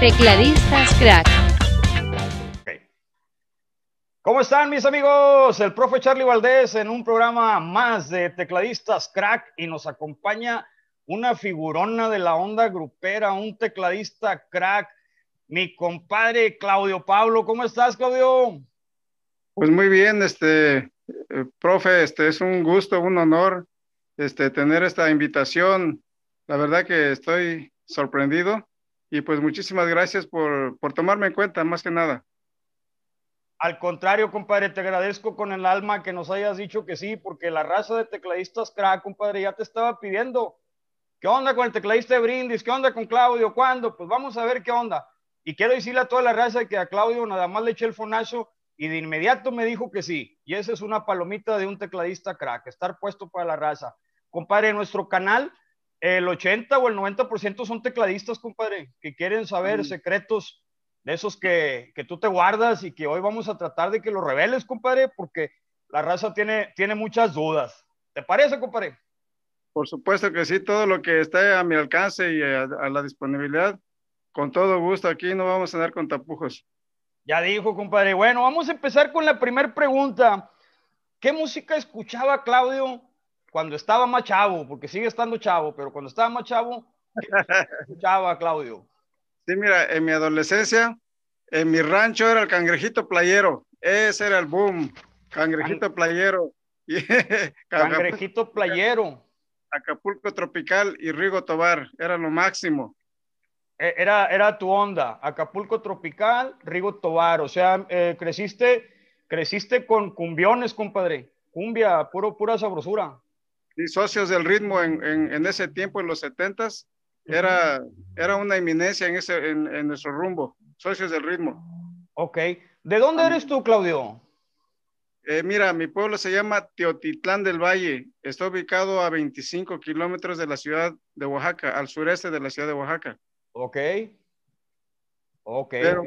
Tecladistas Crack. ¿Cómo están mis amigos? El profe Charlie Valdés en un programa más de Tecladistas Crack y nos acompaña una figurona de la onda grupera, un tecladista crack, mi compadre Claudio Pablo. ¿Cómo estás, Claudio? Pues muy bien, este, eh, profe, este es un gusto, un honor este, tener esta invitación. La verdad que estoy sorprendido y pues muchísimas gracias por, tomarme en cuenta, más que nada. Al contrario, compadre, te agradezco con el alma que nos hayas dicho que sí, porque la raza de tecladistas crack, compadre, ya te estaba pidiendo. ¿Qué onda con el tecladista de Brindis? ¿Qué onda con Claudio? ¿Cuándo? Pues vamos a ver qué onda. Y quiero decirle a toda la raza que a Claudio nada más le eché el fonazo y de inmediato me dijo que sí. Y esa es una palomita de un tecladista crack, estar puesto para la raza. Compadre, nuestro canal el 80 o el 90% son tecladistas, compadre, que quieren saber secretos de esos que, tú te guardas y que hoy vamos a tratar de que los reveles, compadre, porque la raza tiene, tiene muchas dudas. ¿Te parece, compadre? Por supuesto que sí, todo lo que esté a mi alcance y a, a la disponibilidad, con todo gusto, aquí no vamos a andar con tapujos. Ya dijo, compadre. Bueno, vamos a empezar con la primera pregunta. ¿Qué música escuchaba Claudio cuando estaba más chavo, porque sigue estando chavo, pero cuando estaba más chavo, escuchaba Claudio. Sí, mira, en mi adolescencia, en mi rancho era el cangrejito playero. Ese era el boom. Cangrejito playero. cangrejito playero. Acapulco Tropical y Rigo Tobar. Era lo máximo. E, era, era tu onda. Acapulco Tropical, Rigo Tobar. O sea, eh, creciste, creciste con cumbiones, compadre. Cumbia, puro, pura sabrosura y socios del ritmo en, ese tiempo, en los 70s, era, era una eminencia en, ese, en, nuestro rumbo, socios del ritmo. Ok. ¿De dónde eres tú, Claudio? Eh, mira, mi pueblo se llama Teotitlán del Valle. Está ubicado a 25 kilómetros de la ciudad de Oaxaca, al sureste de la ciudad de Oaxaca. Ok. Ok. Pero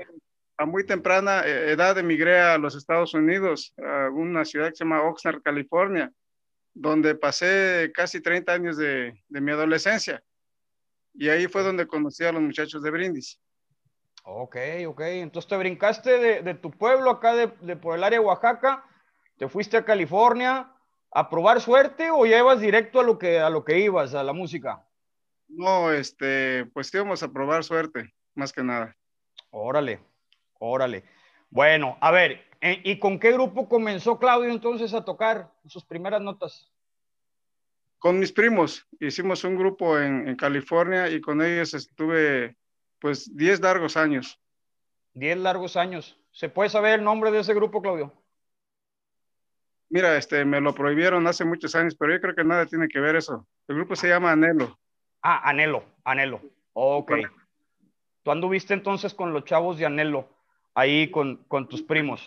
a muy temprana eh, edad emigré a los Estados Unidos, a una ciudad que se llama Oxnard, California donde pasé casi 30 años de, de, mi adolescencia. Y ahí fue donde conocí a los muchachos de Brindis. Ok, ok. Entonces te brincaste de, tu pueblo acá de, de, por el área de Oaxaca, te fuiste a California a probar suerte o ya ibas directo a lo que, a lo que ibas, a la música? No, este, pues íbamos a probar suerte, más que nada. Órale, órale. Bueno, a ver, eh, ¿y con qué grupo comenzó Claudio entonces a tocar sus primeras notas? Con mis primos, hicimos un grupo en, California y con ellos estuve pues 10 largos años. 10 largos años. ¿Se puede saber el nombre de ese grupo, Claudio? Mira, este, me lo prohibieron hace muchos años, pero yo creo que nada tiene que ver eso. El grupo se llama Anhelo. Ah, Anhelo, Anhelo. Ok. Tú anduviste entonces con los chavos de Anhelo ahí con, tus primos.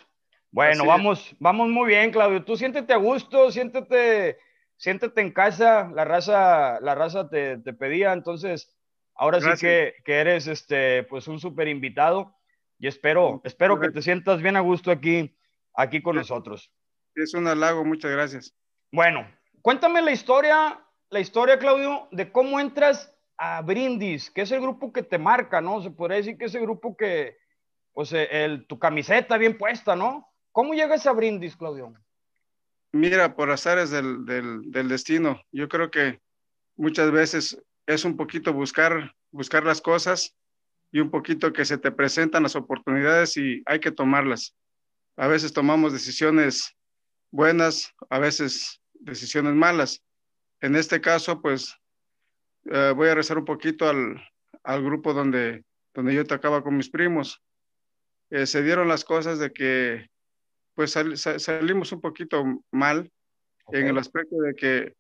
Bueno, vamos, vamos muy bien, Claudio. Tú siéntete a gusto, siéntete, siéntete en casa. La raza, la raza te, pedía, entonces ahora sí que, eres este, pues un súper invitado y espero, espero que te sientas bien a gusto aquí, aquí con nosotros. Es un halago, muchas gracias. Bueno, cuéntame la historia, la historia, Claudio, de cómo entras a Brindis, que es el grupo que te marca, ¿no? Se podría decir que es el grupo que, pues eh, el, tu camiseta bien puesta, ¿no? ¿Cómo llega ese brindis, Claudio? Mira, por azares del, del, destino. Yo creo que muchas veces es un poquito buscar, buscar las cosas y un poquito que se te presentan las oportunidades y hay que tomarlas. A veces tomamos decisiones buenas, a veces decisiones malas. En este caso, pues eh, voy a rezar un poquito al, grupo donde, donde yo tocaba con mis primos. Eh, se dieron las cosas de que pues salimos un poquito mal en el aspecto de que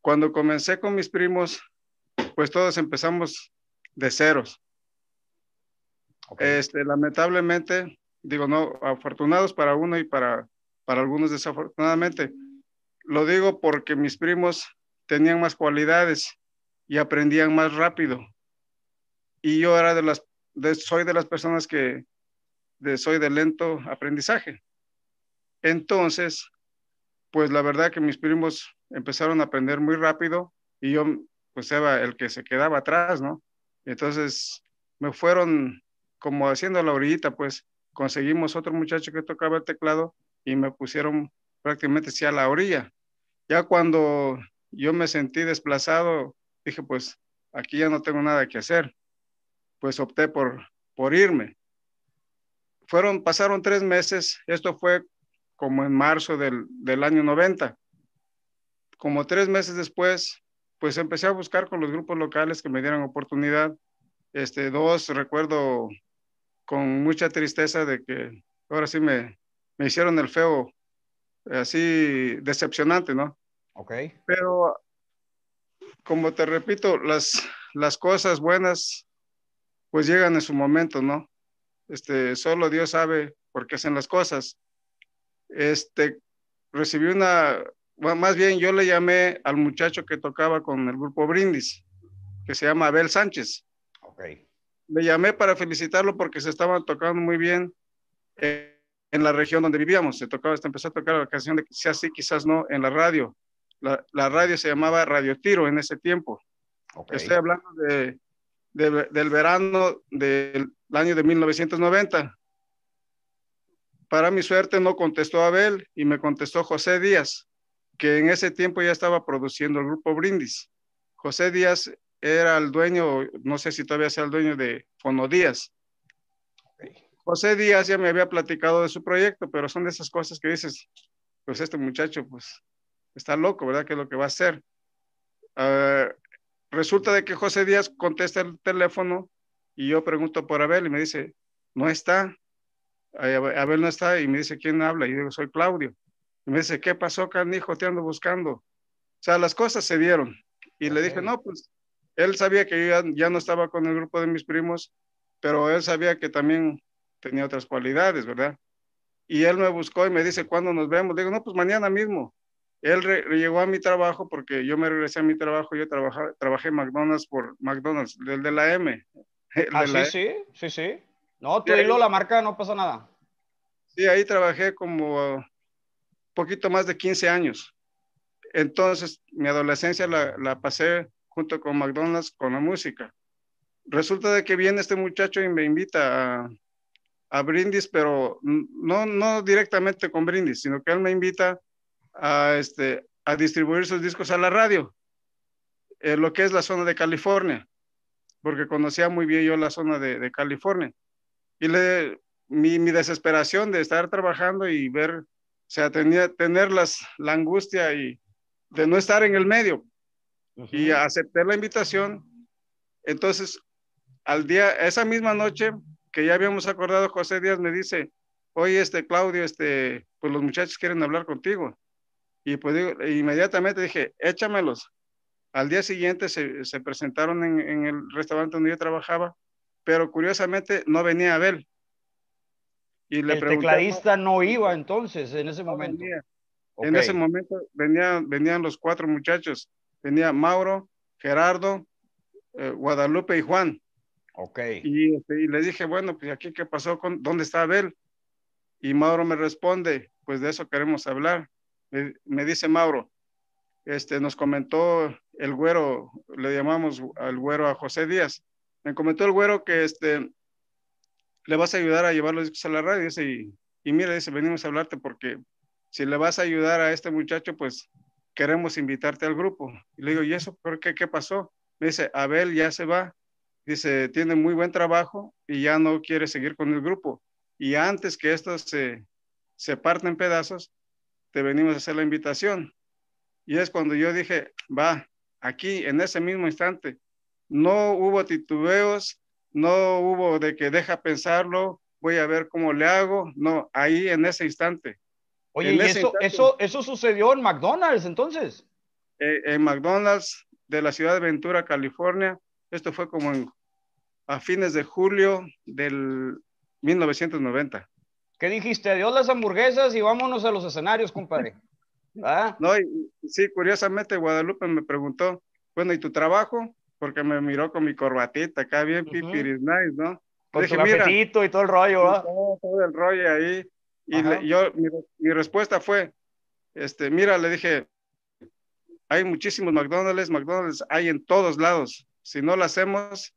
cuando comencé con mis primos, pues todos empezamos de ceros. Este, lamentablemente, digo, no, afortunados para uno y para, para algunos desafortunadamente. Lo digo porque mis primos tenían más cualidades y aprendían más rápido. Y yo era de las, soy de las personas que soy de lento aprendizaje. Entonces, pues la verdad que mis primos empezaron a aprender muy rápido y yo pues era el que se quedaba atrás, ¿no? Entonces me fueron como haciendo la orillita, pues conseguimos otro muchacho que tocaba el teclado y me pusieron prácticamente sí a la orilla. Ya cuando yo me sentí desplazado, dije pues aquí ya no tengo nada que hacer, pues opté por, por irme pasaron tres meses, esto fue como en marzo del, año 90. Como tres meses después, pues empecé a buscar con los grupos locales que me dieran oportunidad. Este, dos, recuerdo con mucha tristeza de que ahora sí me, me hicieron el feo, así decepcionante, ¿no? Ok. Pero, como te repito, las, las cosas buenas pues llegan en su momento, ¿no? Este, solo Dios sabe por qué hacen las cosas. Este, recibí una, más bien yo le llamé al muchacho que tocaba con el grupo Brindis, que se llama Abel Sánchez. Okay. Le llamé para felicitarlo porque se estaban tocando muy bien eh, en la región donde vivíamos. Se tocaba, hasta empezó a tocar la canción de Si así, quizás no en la radio. La, radio se llamaba Radio Tiro en ese tiempo. Okay. Estoy hablando de del verano del año de 1990. Para mi suerte no contestó Abel y me contestó José Díaz, que en ese tiempo ya estaba produciendo el grupo Brindis. José Díaz era el dueño, no sé si todavía sea el dueño de Fono Díaz. José Díaz ya me había platicado de su proyecto, pero son de esas cosas que dices, pues este muchacho pues está loco, ¿verdad? ¿Qué es lo que va a hacer? Ah, resulta de que José Díaz contesta el teléfono y yo pregunto por Abel y me dice, no está. Abel no está y me dice, ¿quién habla? Y yo digo, soy Claudio. Y me dice, ¿qué pasó, canijo? Te ando buscando. O sea, las cosas se dieron. Y le dije, no, pues él sabía que yo ya, no estaba con el grupo de mis primos, pero él sabía que también tenía otras cualidades, ¿verdad? Y él me buscó y me dice, ¿cuándo nos vemos? Le digo, no, pues mañana mismo. Él llegó a mi trabajo porque yo me regresé a mi trabajo, yo trabajé trabajé McDonald's por McDonald's, del de la M. ah, e. sí, sí, sí, No, tú la marca, no pasa nada. Sí, ahí trabajé como poquito más de 15 años. Entonces, mi adolescencia la, pasé junto con McDonald's con la música. Resulta de que viene este muchacho y me invita a, a brindis, pero no, no directamente con brindis, sino que él me invita a, este, a distribuir sus discos a la radio, en eh, lo que es la zona de California, porque conocía muy bien yo la zona de, California. Y le, mi, desesperación de estar trabajando y ver, o sea, tener la angustia y de no estar en el medio. Y aceptar la invitación. Entonces, al día, esa misma noche que ya habíamos acordado, José Díaz me dice, hoy este, Claudio, este, pues los muchachos quieren hablar contigo. Y pues inmediatamente dije, échamelos. Al día siguiente se, presentaron en, el restaurante donde yo trabajaba, pero curiosamente no venía Abel. Y le el tecladista no iba entonces en ese momento. En ese momento venían, venían los cuatro muchachos. Venía Mauro, Gerardo, eh, Guadalupe y Juan. Ok. Y, este, le dije, bueno, pues aquí qué pasó, con, ¿dónde está Abel? Y Mauro me responde, pues de eso queremos hablar me, dice Mauro, este, nos comentó el güero, le llamamos al güero a José Díaz, me comentó el güero que este, le vas a ayudar a llevar los discos a la radio, y, y mira, dice, venimos a hablarte porque si le vas a ayudar a este muchacho, pues queremos invitarte al grupo. Y le digo, ¿y eso por qué? ¿Qué pasó? Me dice, Abel ya se va, dice, tiene muy buen trabajo y ya no quiere seguir con el grupo. Y antes que esto se, se parten en pedazos, te venimos a hacer la invitación. Y es cuando yo dije, va, aquí, en ese mismo instante, no hubo titubeos, no hubo de que deja pensarlo, voy a ver cómo le hago, no, ahí en ese instante. Oye, ¿y eso, eso, sucedió en McDonald's entonces? Eh, en McDonald's de la ciudad de Ventura, California, esto fue como a fines de julio del 1990. ¿Qué dijiste? Adiós las hamburguesas y vámonos a los escenarios, compadre. ¿Ah? No, y, sí, curiosamente Guadalupe me preguntó, bueno, ¿y tu trabajo? Porque me miró con mi corbatita acá, bien uh nice, ¿no? Con dije, su y todo el rollo, todo, el rollo ahí. Y yo, mi, mi, respuesta fue, este, mira, le dije, hay muchísimos McDonald's, McDonald's hay en todos lados. Si no lo hacemos,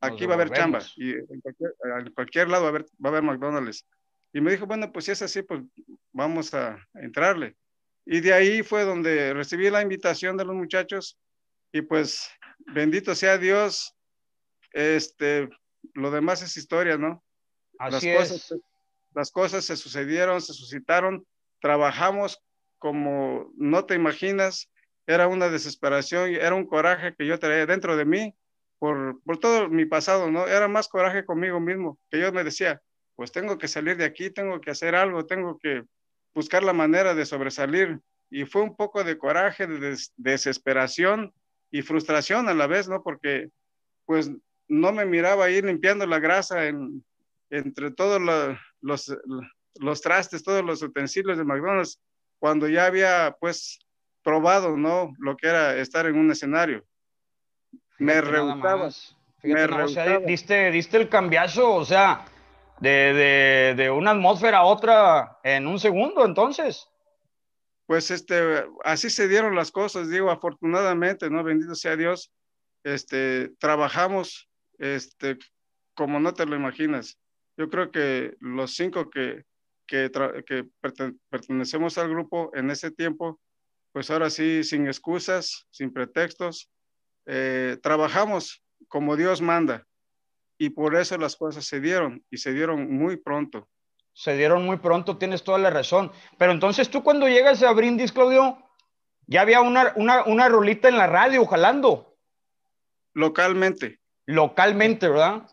Aquí va a haber chamba y en cualquier, lado va a, haber, McDonald's. Y me dijo, bueno, pues si es así, pues vamos a entrarle. Y de ahí fue donde recibí la invitación de los muchachos y pues bendito sea Dios, este, lo demás es historia, ¿no? Así las cosas, Las cosas se sucedieron, se suscitaron, trabajamos como no te imaginas, era una desesperación, era un coraje que yo traía dentro de mí por, todo mi pasado, ¿no? Era más coraje conmigo mismo, que yo me decía, pues tengo que salir de aquí, tengo que hacer algo, tengo que buscar la manera de sobresalir. Y fue un poco de coraje, de desesperación y frustración a la vez, ¿no? Porque pues no me miraba ahí limpiando la grasa en, entre todos los, los trastes, todos los utensilios de McDonald's, cuando ya había pues probado, ¿no? Lo que era estar en un escenario me rehusaba. Me diste, diste el cambiazo, o sea, de, de, de, una atmósfera a otra en un segundo, entonces. Pues este, así se dieron las cosas, digo, afortunadamente, ¿no? Bendito sea Dios. Este, trabajamos, este, como no te lo imaginas. Yo creo que los cinco que, que, que pertenecemos al grupo en ese tiempo, pues ahora sí, sin excusas, sin pretextos, eh, trabajamos como Dios manda y por eso las cosas se dieron y se dieron muy pronto. Se dieron muy pronto, tienes toda la razón. Pero entonces tú cuando llegas a Brindis, Claudio, ya había una, una, una rolita en la radio jalando. Localmente. Localmente, ¿verdad?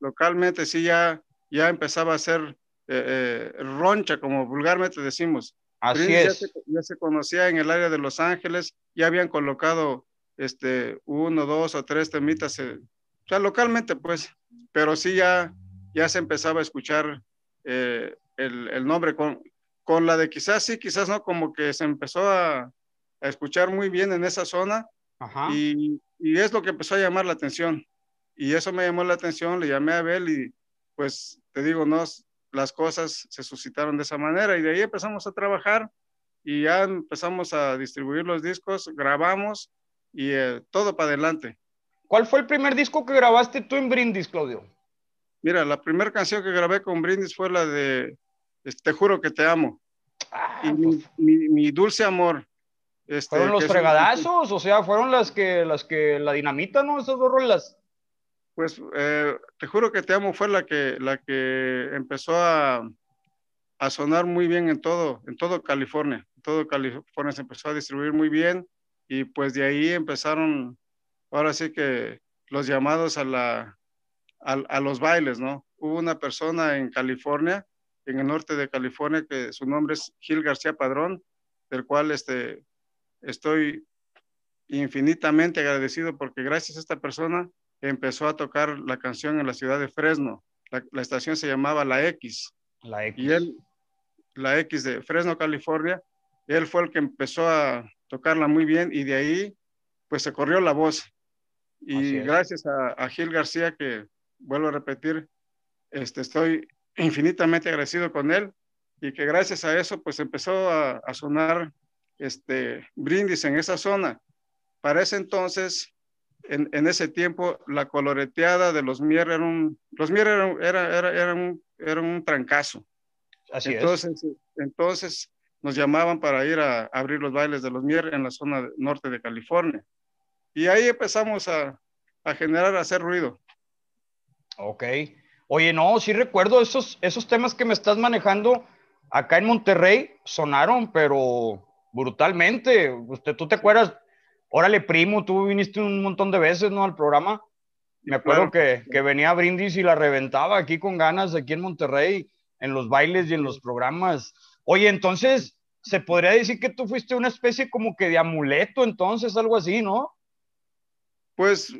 localmente, sí, ya, ya empezaba a ser eh, eh, roncha, como vulgarmente decimos. Así es. ya se conocía en el área de Los Ángeles, ya habían colocado este, uno, dos o tres temitas, eh, o sea, localmente pues, pero sí ya, ya se empezaba a escuchar eh, el, nombre con, la de quizás sí, quizás no, como que se empezó a, escuchar muy bien en esa zona Y, y, es lo que empezó a llamar la atención. Y eso me llamó la atención, le llamé a Abel y pues te digo, no, las cosas se suscitaron de esa manera y de ahí empezamos a trabajar y ya empezamos a distribuir los discos, grabamos y eh, todo para adelante. ¿Cuál fue el primer disco que grabaste tú en Brindis, Claudio? Mira, la primera canción que grabé con Brindis fue la de Te juro que te amo. Ah, y pues. mi, dulce amor. Este, fueron los fregadazos, o sea, fueron las que, las que, la dinamita, ¿no? Esas dos rolas. Pues eh, te juro que te amo fue la que, la que empezó a, a sonar muy bien en todo, en todo California. En todo California se empezó a distribuir muy bien y pues de ahí empezaron, ahora sí que los llamados a, la, a, los bailes, ¿no? Hubo una persona en California, en el norte de California, que su nombre es Gil García Padrón, del cual este, estoy infinitamente agradecido porque gracias a esta persona empezó a tocar la canción en la ciudad de Fresno. La, la estación se llamaba La X. La X. Y él, la X de Fresno, California, él fue el que empezó a, tocarla muy bien y de ahí pues se corrió la voz. Y gracias a, Gil García, que vuelvo a repetir, este, estoy infinitamente agradecido con él y que gracias a eso pues empezó a, sonar este brindis en esa zona. Para ese entonces, en, ese tiempo, la coloreteada de los Mier era un, los era, un, trancazo. Así entonces, es. Entonces, nos llamaban para ir a abrir los bailes de los Mier en la zona norte de California. Y ahí empezamos a, a generar, a hacer ruido. Ok. Oye, no, sí recuerdo esos, esos temas que me estás manejando acá en Monterrey, sonaron, pero brutalmente. Usted, ¿Tú te acuerdas? Órale, primo, tú viniste un montón de veces, ¿no? Al programa. Me acuerdo que, que, venía Brindis y la reventaba aquí con ganas, aquí en Monterrey, en los bailes y en los programas. Oye, entonces, se podría decir que tú fuiste una especie como que de amuleto, entonces, algo así, ¿no? Pues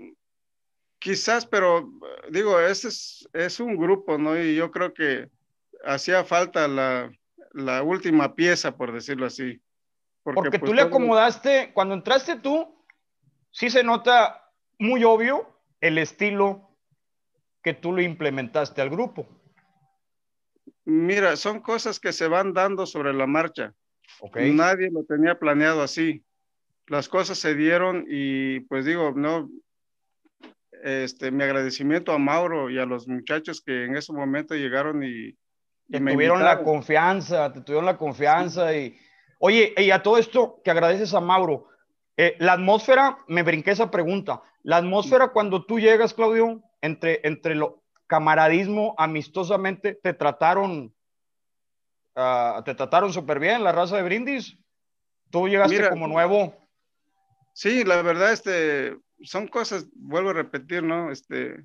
quizás, pero digo, este es, un grupo, ¿no? Y yo creo que hacía falta la, última pieza, por decirlo así. Porque, pues, tú le acomodaste, cuando entraste tú, sí se nota muy obvio el estilo que tú le implementaste al grupo. Mira, son cosas que se van dando sobre la marcha. Nadie lo tenía planeado así. Las cosas se dieron y pues digo, no, este, mi agradecimiento a Mauro y a los muchachos que en ese momento llegaron y... me tuvieron la confianza, te tuvieron la confianza y... Oye, y a todo esto que agradeces a Mauro, eh, la atmósfera, me brinqué esa pregunta, la atmósfera cuando tú llegas, Claudio, entre, entre lo, camaradismo, amistosamente, te trataron, ah, te trataron súper bien la raza de Brindis. Tú llegaste como nuevo. Sí, la verdad, este, son cosas, vuelvo a repetir, ¿no? Este,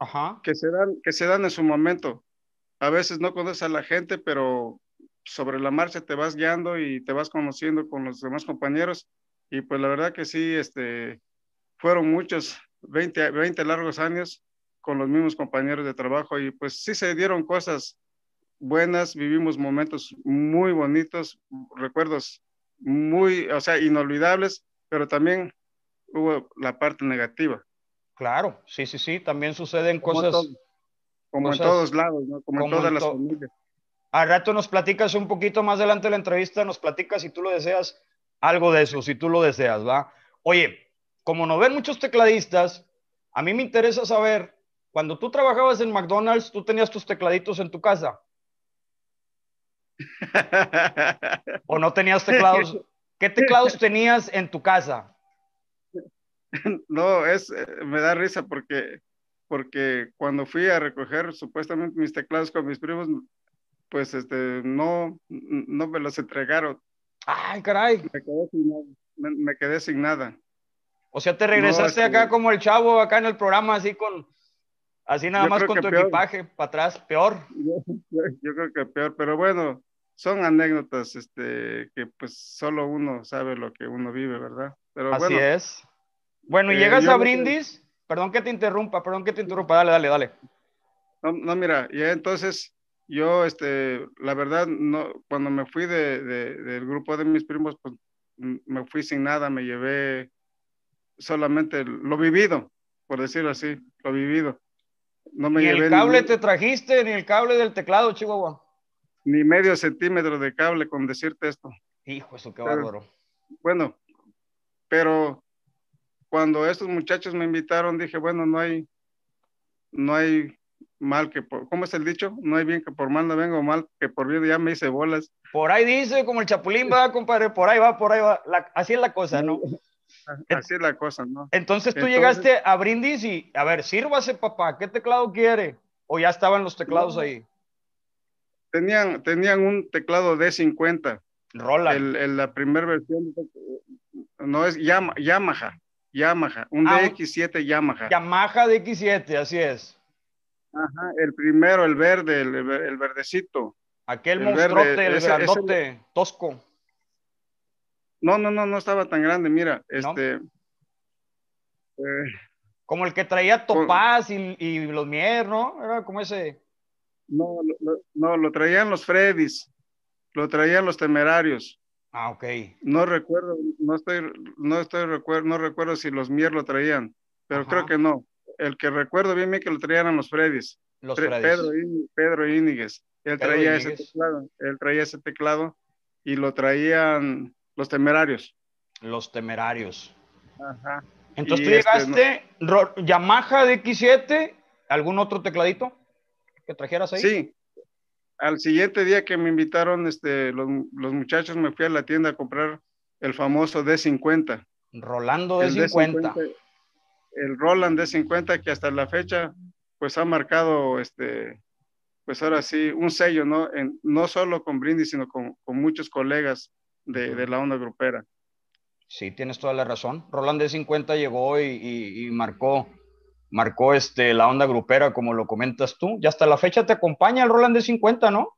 Que, se dan, que se dan en su momento. A veces no conoces a la gente, pero sobre la marcha te vas guiando y te vas conociendo con los demás compañeros. Y pues la verdad que sí, este, fueron muchos, 20, 20 largos años con los mismos compañeros de trabajo y pues sí se dieron cosas buenas, vivimos momentos muy bonitos, recuerdos muy, o sea, inolvidables, pero también hubo la parte negativa. Claro, sí, sí, sí, también suceden cosas. como en todos lados, ¿no? como, en todas las familias. A rato nos platicas un poquito más adelante de la entrevista, nos platicas si tú lo deseas, algo de eso, si tú lo deseas, ¿va? Oye, como no ven muchos tecladistas, a mí me interesa saber cuando tú trabajabas en McDonald's, tú tenías tus tecladitos en tu casa. ¿O no tenías teclados? ¿Qué teclados tenías en tu casa? No, es, eh, me da risa porque, porque cuando fui a recoger supuestamente mis teclados con mis primos, pues este, no, no me los entregaron. Ay, caray. Me quedé sin nada. O sea, te regresaste acá este como el chavo, acá en el programa, así con, Así nada más con tu equipaje, para atrás, peor. Yo, creo que peor, pero bueno, son anécdotas este, que pues solo uno sabe lo que uno vive, ¿verdad? Pero Así es. Bueno, y eh, llegas a Brindis, perdón que te interrumpa, perdón que te interrumpa, dale, dale, dale. No, no mira, ya entonces yo, este, la verdad, no, cuando me fui de, del grupo de mis primos, pues me fui sin nada, me llevé solamente lo vivido, por decirlo así, lo vivido no me ni el cable te trajiste, ni el cable del teclado, Chihuahua. Ni medio centímetro de cable con decirte esto. Hijo, eso qué bárbaro. Bueno, pero cuando estos muchachos me invitaron, dije, bueno, no hay, no hay mal que por, ¿cómo es el dicho? No hay bien que por mal no vengo mal, que por bien ya me hice bolas. Por ahí dice, como el chapulín va, compadre, por ahí va, por ahí va. así es la cosa, ¿no? Así es la cosa, ¿no? Entonces tú llegaste a Brindis y, a ver, sírvase, papá, ¿qué teclado quiere? ¿O ya estaban los teclados ahí? Tenían, tenían un teclado D50. Rola. la primera versión, no es Yamaha, Yamaha, un ah, DX7 Yamaha. Yamaha DX7, así es. Ajá, el primero, el verde, el, verdecito. Aquel monstruote, el tosco. No, no, no, no estaba tan grande, mira, este... Eh, como el que traía Topaz y, los Mier, ¿no? Era como ese... No, lo, no, lo traían los Freddys, lo traían los Temerarios. Ah, ok. No recuerdo, no estoy, no estoy recuerdo, no recuerdo si los Mier lo traían, pero creo que no. El que recuerdo bien bien que lo traían los Freddys. Los Freddy's. Pedro, Íñiguez. Él traía ese teclado, él traía ese teclado y lo traían los temerarios. Los temerarios. Ajá. Entonces tú este, llegaste, Yamaha DX7, ¿algún otro tecladito que trajeras ahí? Sí. Al siguiente día que me invitaron este, los, muchachos, me fui a la tienda a comprar el famoso D50. Rolando D50. El Roland D50 que hasta la fecha pues ha marcado este pues ahora sí un sello, ¿no? no solo con Brindis, sino con, con muchos colegas de, la onda grupera. Sí, tienes toda la razón. Roland de 50 llegó y, y, marcó, marcó este, la onda grupera, como lo comentas tú. Y hasta la fecha te acompaña el Roland de 50, ¿no?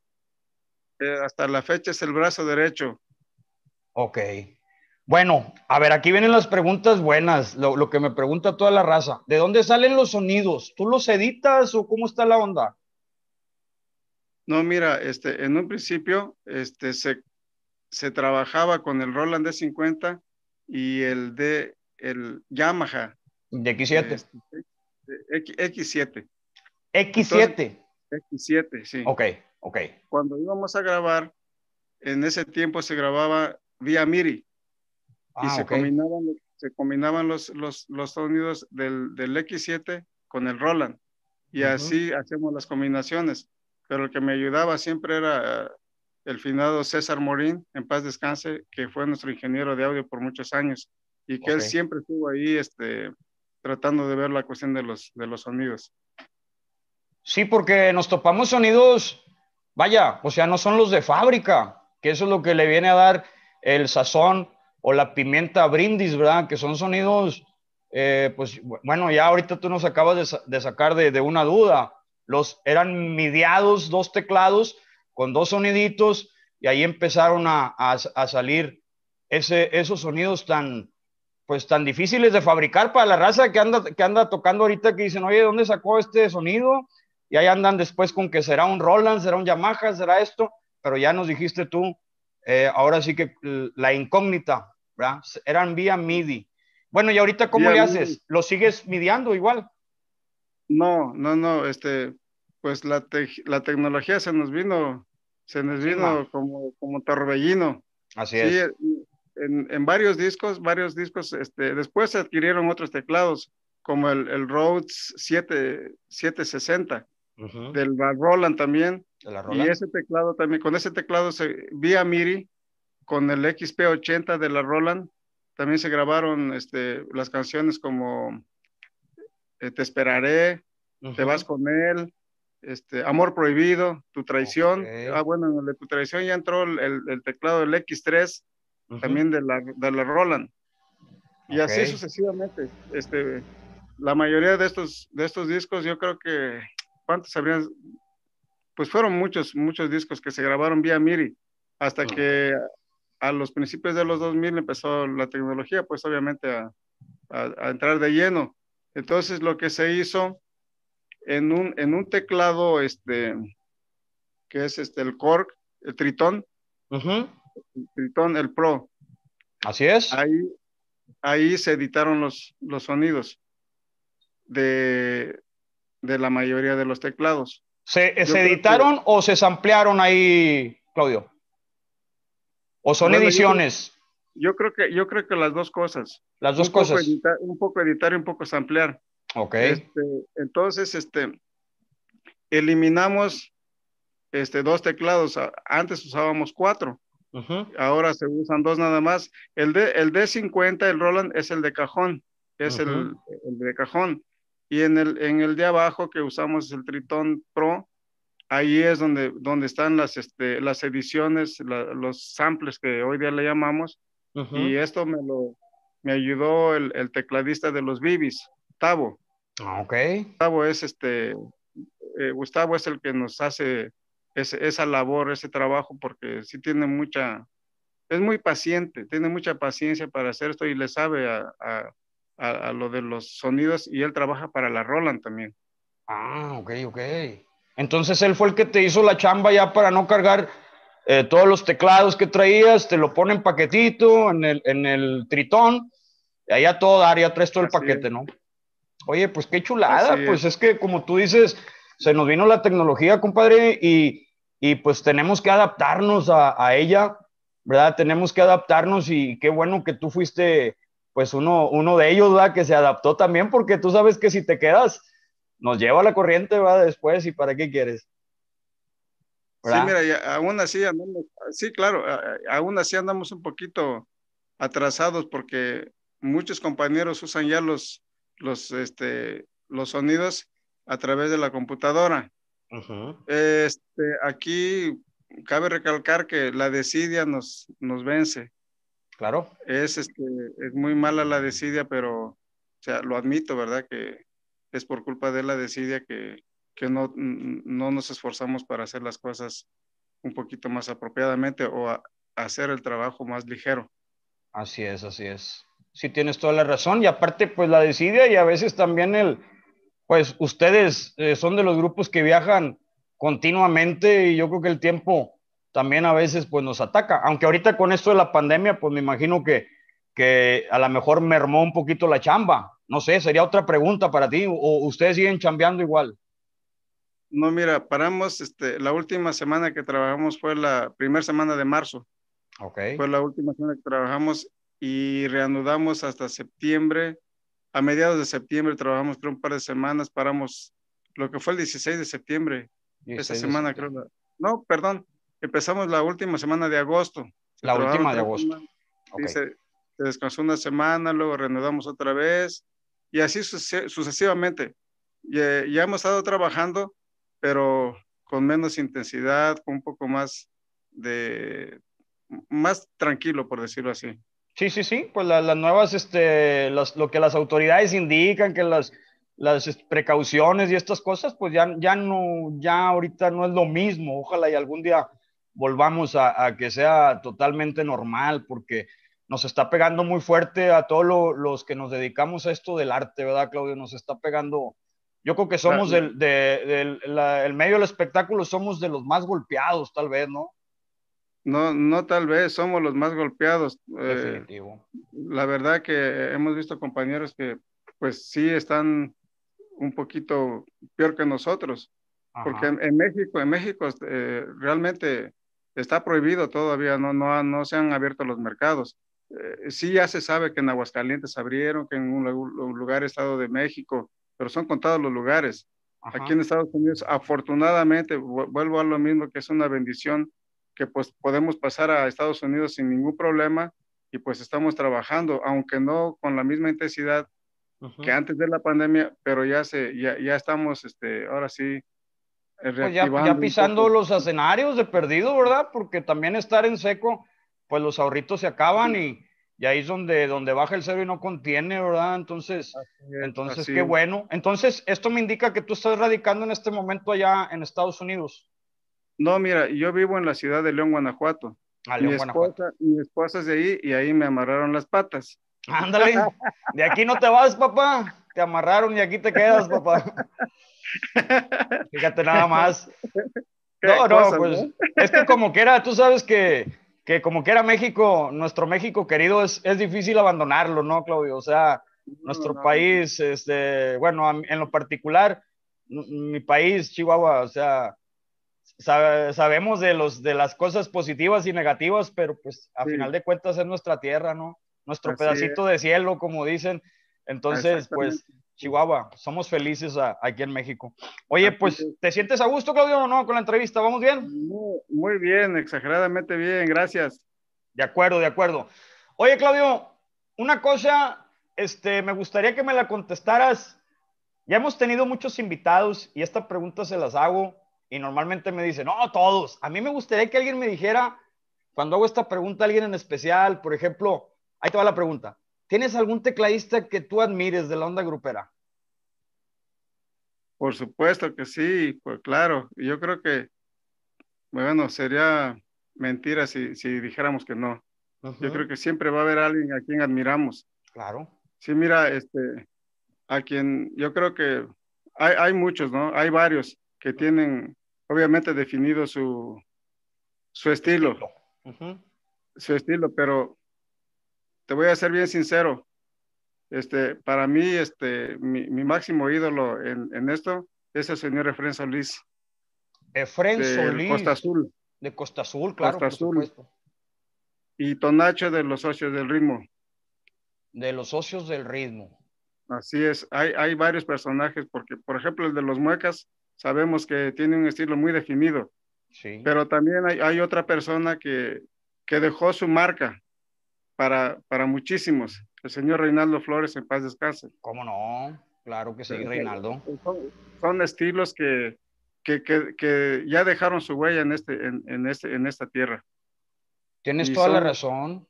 Eh, hasta la fecha es el brazo derecho. Ok. Bueno, a ver, aquí vienen las preguntas buenas, lo, que me pregunta toda la raza. ¿De dónde salen los sonidos? ¿Tú los editas o cómo está la onda? No, mira, este, en un principio este, se, se trabajaba con el Roland D50 y el de el Yamaha. De X7. X7. X7. X7, sí. Ok, ok. Cuando íbamos a grabar, en ese tiempo se grababa vía MIRI y ah, se combinaban, se combinaban los, los, sonidos del, X7 con el Roland y así hacemos las combinaciones. Pero el que me ayudaba siempre era el finado César Morín, en paz descanse, que fue nuestro ingeniero de audio por muchos años y que él siempre estuvo ahí este, tratando de ver la cuestión de los, de los sonidos. Sí, porque nos topamos sonidos, vaya, o sea, no son los de fábrica, que eso es lo que le viene a dar el sazón o la pimienta brindis, ¿verdad? Que son sonidos, eh, pues bueno, ya ahorita tú nos acabas de, sacar de, una duda. Los eran midiados dos teclados con dos soniditos y ahí empezaron a, salir ese, esos sonidos tan, pues tan difíciles de fabricar para la raza que anda, que anda tocando ahorita, que dicen, oye, ¿dónde sacó este sonido? Y ahí andan después con que será un Roland, será un Yamaha, será esto, pero ya nos dijiste tú, eh, ahora sí que la incógnita, Eran vía MIDI. Bueno, ¿y ahorita cómo le haces? ¿Lo sigues midiando igual? No, no, no, este, pues la, la tecnología se nos vino se nos vino como, como torbellino. Así es. En, en, varios discos, varios discos, este, después se adquirieron otros teclados, como el, el Rhodes 760, del Roland también. Y ese teclado también, con ese teclado se, vía MIRI, con el XP80 de la Roland, también se grabaron este, las canciones como eh, Te esperaré, Te vas con él, este, Amor Prohibido, Tu Traición. Ah, bueno, en el de Tu Traición ya entró el, teclado del X3, también de la, de Roland. Y así sucesivamente. Este, la mayoría de estos, de estos discos, yo creo que, ¿cuántos habrían? Pues fueron muchos, muchos discos que se grabaron vía MIRI, hasta que a los principios de los 2000 empezó la tecnología, pues obviamente a entrar de lleno. Entonces lo que se hizo en un, en un teclado, este, que es este, el Cork, el Tritón, el Tritón, el Pro. Así es. Ahí, ahí se editaron los, los sonidos de, la mayoría de los teclados. ¿Se, editaron o se ampliaron ahí, Claudio? ¿O son ediciones? Yo, creo que, yo creo que las dos cosas. Las dos un cosas. Poco editar, un poco editar y un poco samplear. Ok. Este, entonces, este, eliminamos este, dos teclados. Antes usábamos cuatro. Ahora se usan dos nada más. El, de, el D50, el Roland, es el de cajón. Es el, el, de cajón. Y en el, en el de abajo que usamos el Triton Pro, ahí es donde, donde están las, este, las ediciones, los samples que hoy día le llamamos. Y esto me lo me ayudó el, el tecladista de los Bibis. Gustavo. Ah, Gustavo es este, eh, Gustavo es el que nos hace esa labor, ese trabajo, porque sí tiene mucha, es muy paciente, tiene mucha paciencia para hacer esto y le sabe a, lo de los sonidos y él trabaja para la Roland también. Ah, ok, ok. Entonces él fue el que te hizo la chamba ya para no cargar eh, todos los teclados que traías, te lo pone en paquetito, en el, en el tritón, allá todo área traes todo el paquete, ¿no? Oye, pues qué chulada, pues es. que como tú dices, se nos vino la tecnología, compadre, y, pues tenemos que adaptarnos a, ella, ¿verdad? Tenemos que adaptarnos y qué bueno que tú fuiste, pues uno, uno de ellos, ¿verdad? Que se adaptó también, porque tú sabes que si te quedas, nos lleva la corriente, ¿verdad? Después, ¿y para qué quieres? Sí, mira, aún así, andamos, sí, claro, aún así andamos un poquito atrasados porque muchos compañeros usan ya los los, este, los sonidos a través de la computadora. este, aquí cabe recalcar que la desidia nos, nos vence. Claro. Es, este, es muy mala la desidia, pero lo admito, ¿verdad? Que es por culpa de la desidia que, no, nos esforzamos para hacer las cosas un poquito más apropiadamente o hacer el trabajo más ligero. Así es, así es si tienes toda la razón. Y aparte, pues la decide y a veces también el, pues ustedes eh, son de los grupos que viajan continuamente y yo creo que el tiempo también a veces pues nos ataca. Aunque ahorita con esto de la pandemia, pues me imagino que, a lo mejor mermó un poquito la chamba. No sé, sería otra pregunta para ti. ¿O ustedes siguen chambeando igual? No, mira, paramos, este, la última semana que trabajamos fue la primera semana de marzo. Okay. Fue la última semana que trabajamos y reanudamos hasta septiembre. A mediados de septiembre trabajamos por un par de semanas, paramos lo que fue el 16 de septiembre, esa semana creo. No, perdón, empezamos la última semana de agosto. la última de agosto. se, descansó una semana, luego reanudamos otra vez y así sucesivamente. Ya, ya hemos estado trabajando, pero con menos intensidad, con un poco más de, más tranquilo, por decirlo así. Sí, sí, sí, pues las nuevas, este, lo que las autoridades indican, que las, este, precauciones y estas cosas, pues ya, ya no, ya ahorita no es lo mismo. Ojalá y algún día volvamos a, que sea totalmente normal, porque nos está pegando muy fuerte a todos los que nos dedicamos a esto del arte, ¿verdad, Claudio? Nos está pegando. Yo creo que somos del, el medio del espectáculo, somos de los más golpeados, tal vez, ¿no? no, no tal vez, somos los más golpeados. Eh, la verdad que hemos visto compañeros que pues sí están un poquito peor que nosotros, porque en, México, en México eh, realmente está prohibido todavía, no, no, se han abierto los mercados. Eh, sí ya se sabe que en Aguascalientes abrieron, que en un, lugar Estado de México, pero son contados los lugares. Aquí en Estados Unidos, afortunadamente, vuelvo a lo mismo, que es una bendición que pues podemos pasar a Estados Unidos sin ningún problema y pues estamos trabajando, aunque no con la misma intensidad que antes de la pandemia, pero ya, se, ya, ya estamos, este, ahora sí, eh, pues, ya, pisando los escenarios de perdido, ¿verdad? Porque también estar en seco, pues los ahorritos se acaban y, ahí es donde, donde baja el cero y no contiene, ¿verdad? Entonces, entonces qué bueno. Entonces, esto me indica que tú estás radicando en este momento allá en Estados Unidos. No, mira, yo vivo en la ciudad de León, Guanajuato. Ah, mi, esposa, mi es de ahí y ahí me amarraron las patas. Ándale, de aquí no te vas, papá. Te amarraron y aquí te quedas, papá. Fíjate nada más. No, no, pues es que como que era, tú sabes que, que como que era México, nuestro México querido, es, difícil abandonarlo, ¿no, Claudio? O sea, nuestro país, este, bueno, en lo particular, mi país, Chihuahua, o sea, sabemos de, los, de las cosas positivas y negativas, pero pues a final de cuentas es nuestra tierra, ¿no? Nuestro pedacito de cielo, como dicen. Entonces, pues Chihuahua, somos felices aquí en México. Oye, pues, ¿te sientes a gusto, Claudio, o no con la entrevista? ¿Vamos bien? Muy, bien, exageradamente bien, gracias. De acuerdo, de acuerdo. Oye, Claudio, una cosa, este, me gustaría que me la contestaras. Ya hemos tenido muchos invitados y esta pregunta se las hago y normalmente me dicen, no, todos. A mí me gustaría que alguien me dijera, cuando hago esta pregunta a alguien en especial, por ejemplo, ahí te va la pregunta. ¿Tienes algún tecladista que tú admires de la onda grupera? Por supuesto que sí, pues claro. Yo creo que, bueno, sería mentira si, dijéramos que no. Yo creo que siempre va a haber alguien a quien admiramos. Claro. Sí, mira, este, a quien yo creo que hay, hay muchos, ¿no? Hay varios que tienen obviamente definido su, estilo. Su estilo, pero te voy a ser bien sincero. Este, para mí, este, mi, máximo ídolo en, esto es el señor Efren Solís. Efren de Costa Azul. De Costa Azul, claro. Costa Azul. Y Tonacho de los Socios del Ritmo. De los Socios del Ritmo. Así es. Hay, hay varios personajes, porque, por ejemplo, el de los Muecas, sabemos que tiene un estilo muy definido. Sí. Pero también hay, otra persona que, que, dejó su marca para, para muchísimos, el señor Reinaldo Flores, en paz descanse. ¿Cómo no? Claro que sí, Reinaldo. Eh, son, estilos que, que, que, que, ya dejaron su huella en, este, en, este, en esta tierra. Tienes toda la razón.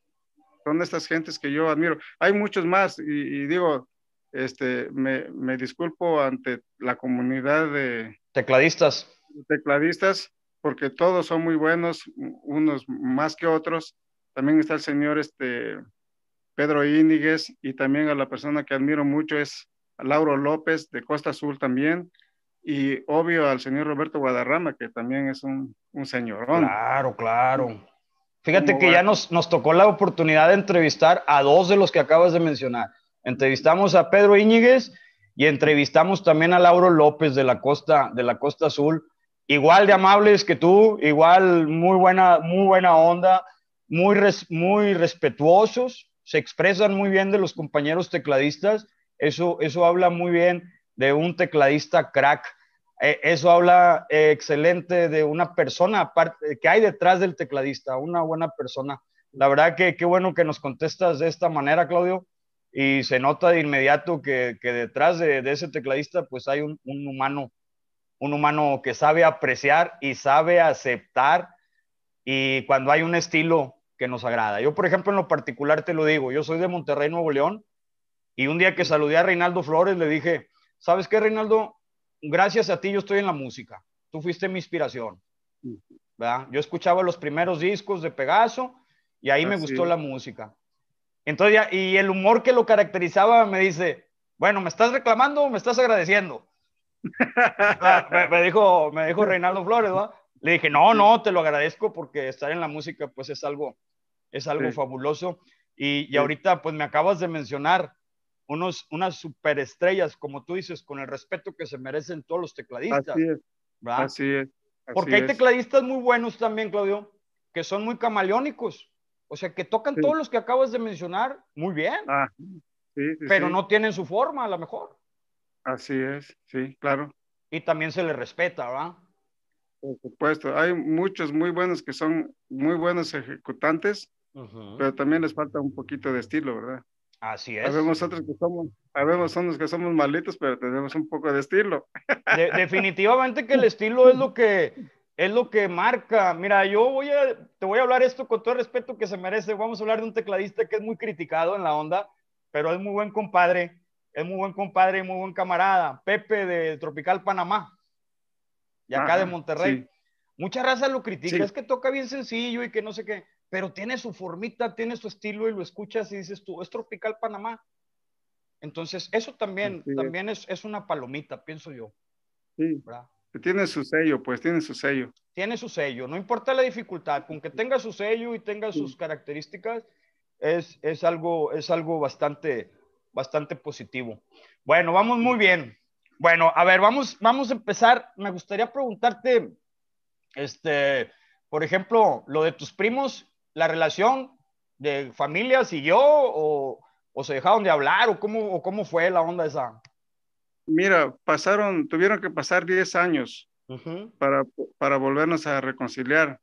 Son estas gentes que yo admiro. Hay muchos más y, y digo, este, me, me, disculpo ante la comunidad de, Tecladistas. Tecladistas, porque todos son muy buenos, unos más que otros. También está el señor este, Pedro Íñiguez y también a la persona que admiro mucho es Lauro López de Costa Azul también. Y obvio al señor Roberto Guadarrama, que también es un, un señorón. Claro, claro. Fíjate que ya nos, nos tocó la oportunidad de entrevistar a dos de los que acabas de mencionar. Entrevistamos a Pedro Íñiguez y entrevistamos también a Lauro López de la Costa, de la Costa Azul, igual de amables que tú, igual muy buena, muy buena onda, muy, muy respetuosos, se expresan muy bien de los compañeros tecladistas, eso, eso habla muy bien de un tecladista crack, eh, eso habla eh, excelente de una persona aparte, que hay detrás del tecladista, una buena persona. La verdad que qué bueno que nos contestas de esta manera, Claudio y se nota de inmediato que, detrás de, ese tecladista pues hay un, humano, un humano que sabe apreciar y sabe aceptar y cuando hay un estilo que nos agrada. Yo, por ejemplo, en lo particular te lo digo, yo soy de Monterrey, Nuevo León, y un día que saludé a Reinaldo Flores le dije, ¿sabes qué, Reinaldo? Gracias a ti yo estoy en la música, tú fuiste mi inspiración. ¿Verdad? Yo escuchaba los primeros discos de Pegaso y ahí me gustó la música y el humor que lo caracterizaba me dice, bueno, ¿me estás reclamando o me estás agradeciendo? me, dijo, me dijo Reinaldo Flores, ¿va? Le dije, no, no, te lo agradezco porque estar en la música pues es algo, es algo fabuloso. Y, ahorita pues me acabas de mencionar unos, unas superestrellas, como tú dices, con el respeto que se merecen todos los tecladistas. Así es. Así es. porque hay tecladistas muy buenos también, Claudio, que son muy camaleónicos. O sea, que tocan todos los que acabas de mencionar muy bien. Ah, pero no tienen su forma, a lo mejor. Así es, sí, claro. Y también se les respeta, ¿verdad? Por supuesto, hay muchos muy buenos que son muy buenos ejecutantes, pero también les falta un poquito de estilo, ¿verdad? Así es. Habemos otros que somos, que somos malitos, pero tenemos un poco de estilo. definitivamente que el estilo es lo que es lo que marca. Mira, yo voy a, te voy a hablar esto con todo el respeto que se merece. Vamos a hablar de un tecladista que es muy criticado en la onda, pero es muy buen compadre, es muy buen compadre y muy buen camarada. Pepe de Tropical Panamá, y acá de Monterrey. Mucha raza lo critica, es que toca bien sencillo y que no sé qué, pero tiene su formita, tiene su estilo y lo escuchas y dices tú, es Tropical Panamá. Entonces, eso también, también es, una palomita, pienso yo. Sí tiene su sello, pues tiene su sello. Tiene su sello, no importa la dificultad, con que tenga su sello y tenga sus características, es, algo, es algo bastante, bastante positivo. Bueno, vamos muy bien. Bueno, a ver, vamos, vamos a empezar. Me gustaría preguntarte, este, por ejemplo, lo de tus primos, la relación de familia siguió yo, o se dejaron de hablar o cómo, o cómo fue la onda esa mira, pasaron, tuvieron que pasar 10 años para, para volvernos a reconciliar.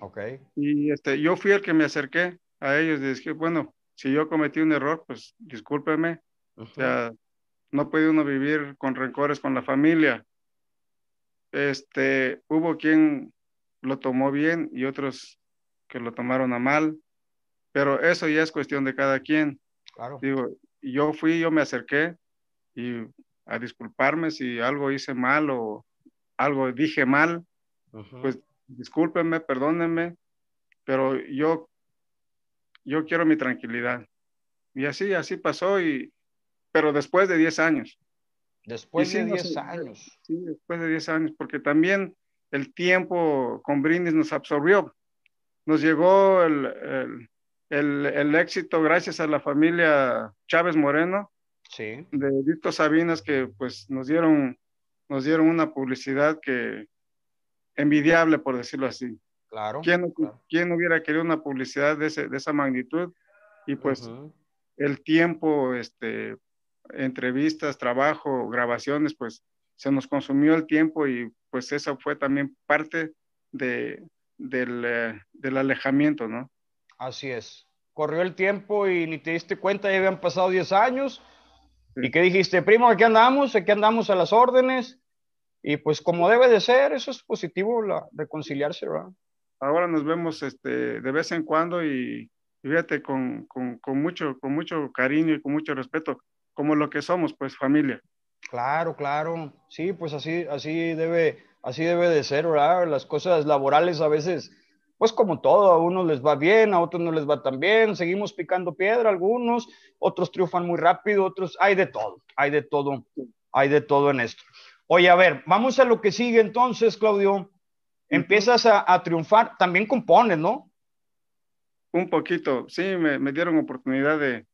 Ok. Y este, yo fui el que me acerqué a ellos y dije, bueno, si yo cometí un error, pues discúlpeme. O sea, no puede uno vivir con rencores con la familia. Este, hubo quien lo tomó bien y otros que lo tomaron a mal, pero eso ya es cuestión de cada quien. Claro. Digo, yo fui, yo me acerqué y a disculparme si algo hice mal o algo dije mal, pues discúlpenme, perdónenme, pero yo, yo quiero mi tranquilidad. Y así, así pasó, y, pero después de 10 años. Después de 10 años. Sí, después de 10 años, porque también el tiempo con Brindis nos absorbió. Nos llegó el, el, el éxito gracias a la familia Chávez Moreno, de Víctor Sabinas que pues nos dieron, nos dieron una publicidad que envidiable, por decirlo así. Claro. ¿Quién, no hubiera querido una publicidad de, esa magnitud? Y pues el tiempo, este, entrevistas, trabajo, grabaciones, pues se nos consumió el tiempo y pues eso fue también parte de, del, eh, del alejamiento, ¿no? Así es. Corrió el tiempo y ni te diste cuenta, ya habían pasado 10 años ¿Y qué dijiste? Primo, aquí andamos, aquí andamos a las órdenes. Y pues como debe de ser, eso es positivo, la, reconciliarse, ¿verdad? Ahora nos vemos este, de vez en cuando y, fíjate, con, mucho, con mucho cariño y con mucho respeto, como lo que somos, pues familia. Claro, claro. Sí, pues así, así, debe, así debe de ser, ¿verdad? Las cosas laborales a veces pues como todo, a unos les va bien, a otros no les va tan bien, seguimos picando piedra algunos, otros triunfan muy rápido, otros, hay de todo, hay de todo, hay de todo en esto. Oye, a ver, vamos a lo que sigue entonces, Claudio. Empiezas a, triunfar, también compones, ¿no? Un poquito, sí, me, dieron oportunidad de,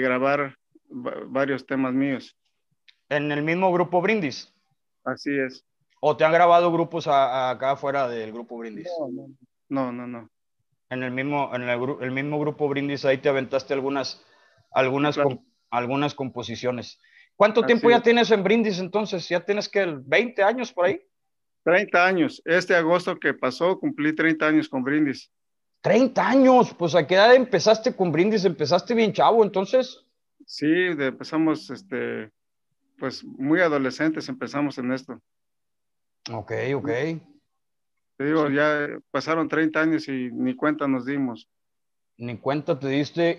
grabar varios temas míos. En el mismo grupo Brindis. Así es. ¿O te han grabado grupos acá afuera del grupo Brindis? No, no, no. En el mismo, en el, mismo grupo Brindis, ahí te aventaste algunas, algunas, algunas composiciones. ¿Cuánto tiempo ya tienes en Brindis entonces? ¿Ya tienes que 20 años por ahí? 30 años. Este agosto que pasó cumplí 30 años con Brindis. 30 años, pues a qué edad empezaste con Brindis, empezaste bien chavo entonces. Sí, empezamos este, pues muy adolescentes empezamos en esto. Ok, ok. Te digo, ya pasaron 30 años y ni cuenta nos dimos. Ni cuenta te diste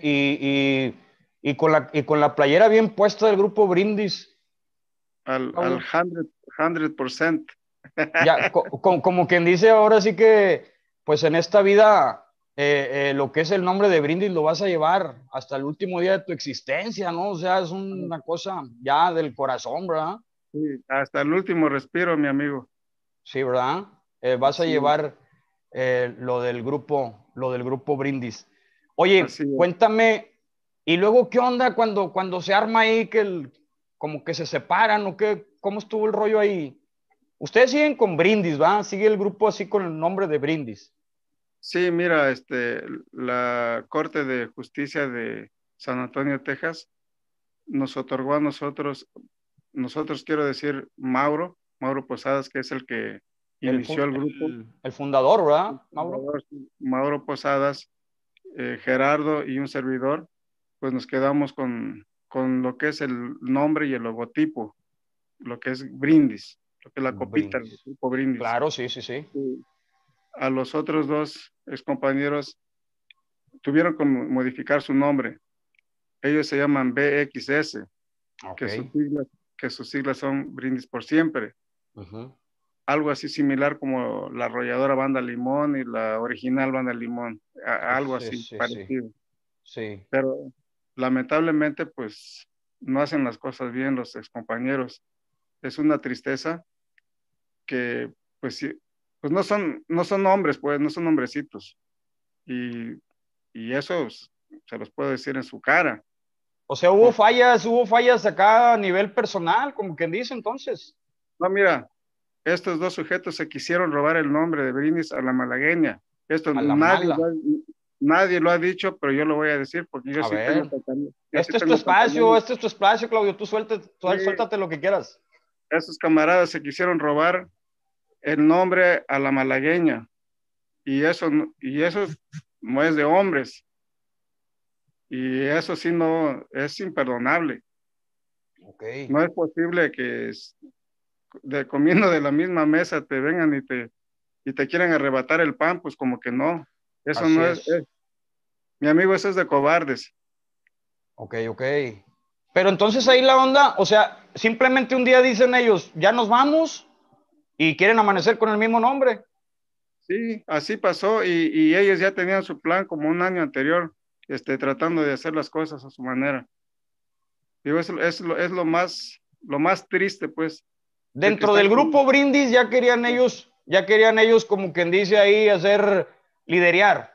y, con, la, con la playera bien puesta del grupo Brindis. Al, al 100%. 100%. Ya, como quien dice ahora sí que, pues en esta vida eh, eh, lo que es el nombre de Brindis lo vas a llevar hasta el último día de tu existencia, ¿no? O sea, es una cosa ya del corazón, ¿verdad? Sí, hasta el último respiro, mi amigo. Sí, ¿verdad? Eh, vas a llevar eh, lo del grupo, lo del grupo Brindis. Oye, cuéntame, ¿y luego qué onda cuando, cuando se arma ahí que el, como que se separan o qué? ¿Cómo estuvo el rollo ahí? Ustedes siguen con Brindis, ¿va? Sigue el grupo así con el nombre de Brindis. Sí, mira, este, la Corte de Justicia de San Antonio, Texas, nos otorgó a nosotros, nosotros quiero decir Mauro, Mauro Posadas, que es el que Inició el, grupo. El, fundador, ¿verdad, Mauro? Mauro Posadas, eh, Gerardo y un servidor, pues nos quedamos con, con, lo que es el nombre y el logotipo, lo que es Brindis, lo que es la copita, del grupo Brindis. Claro, sí, sí, sí. a los otros dos excompañeros tuvieron que modificar su nombre. Ellos se llaman BXS, que, sus siglas, son Brindis por Siempre. Ajá algo así similar como la arrolladora Banda Limón y la original Banda Limón, algo así parecido. Sí. Pero lamentablemente, pues no hacen las cosas bien los excompañeros. Es una tristeza que, pues, pues no son, no son hombres, pues, no son hombrecitos. Y, y eso se los puedo decir en su cara. O sea, hubo fallas, hubo fallas acá a nivel personal, como quien dice entonces. No, mira, estos dos sujetos se quisieron robar el nombre de Brinis a la malagueña. Esto nadie, lo ha, nadie, lo ha, dicho, pero yo lo voy a decir porque yo a Este es tu espacio, este es tu espacio, Claudio. Tú, suelte, tú suéltate lo que quieras. Estos camaradas se quisieron robar el nombre a la malagueña. Y eso, y eso no es de hombres. Y eso sí no es imperdonable. Okay. No es posible que de comiendo de la misma mesa te vengan y te, y te arrebatar el pan, pues como que no. Eso no es. Eh, mi amigo, eso es de cobardes. Ok, ok. Pero entonces ahí la onda, o sea, simplemente un día dicen ellos, ya nos vamos y quieren amanecer con el mismo nombre. Sí, así pasó y, ellos ya tenían su plan como un año anterior, este, tratando de hacer las cosas a su manera. Digo, es, es, es lo, más, lo más triste, pues, Dentro del grupo Brindis ya querían ellos, ya querían ellos como quien dice ahí hacer liderear.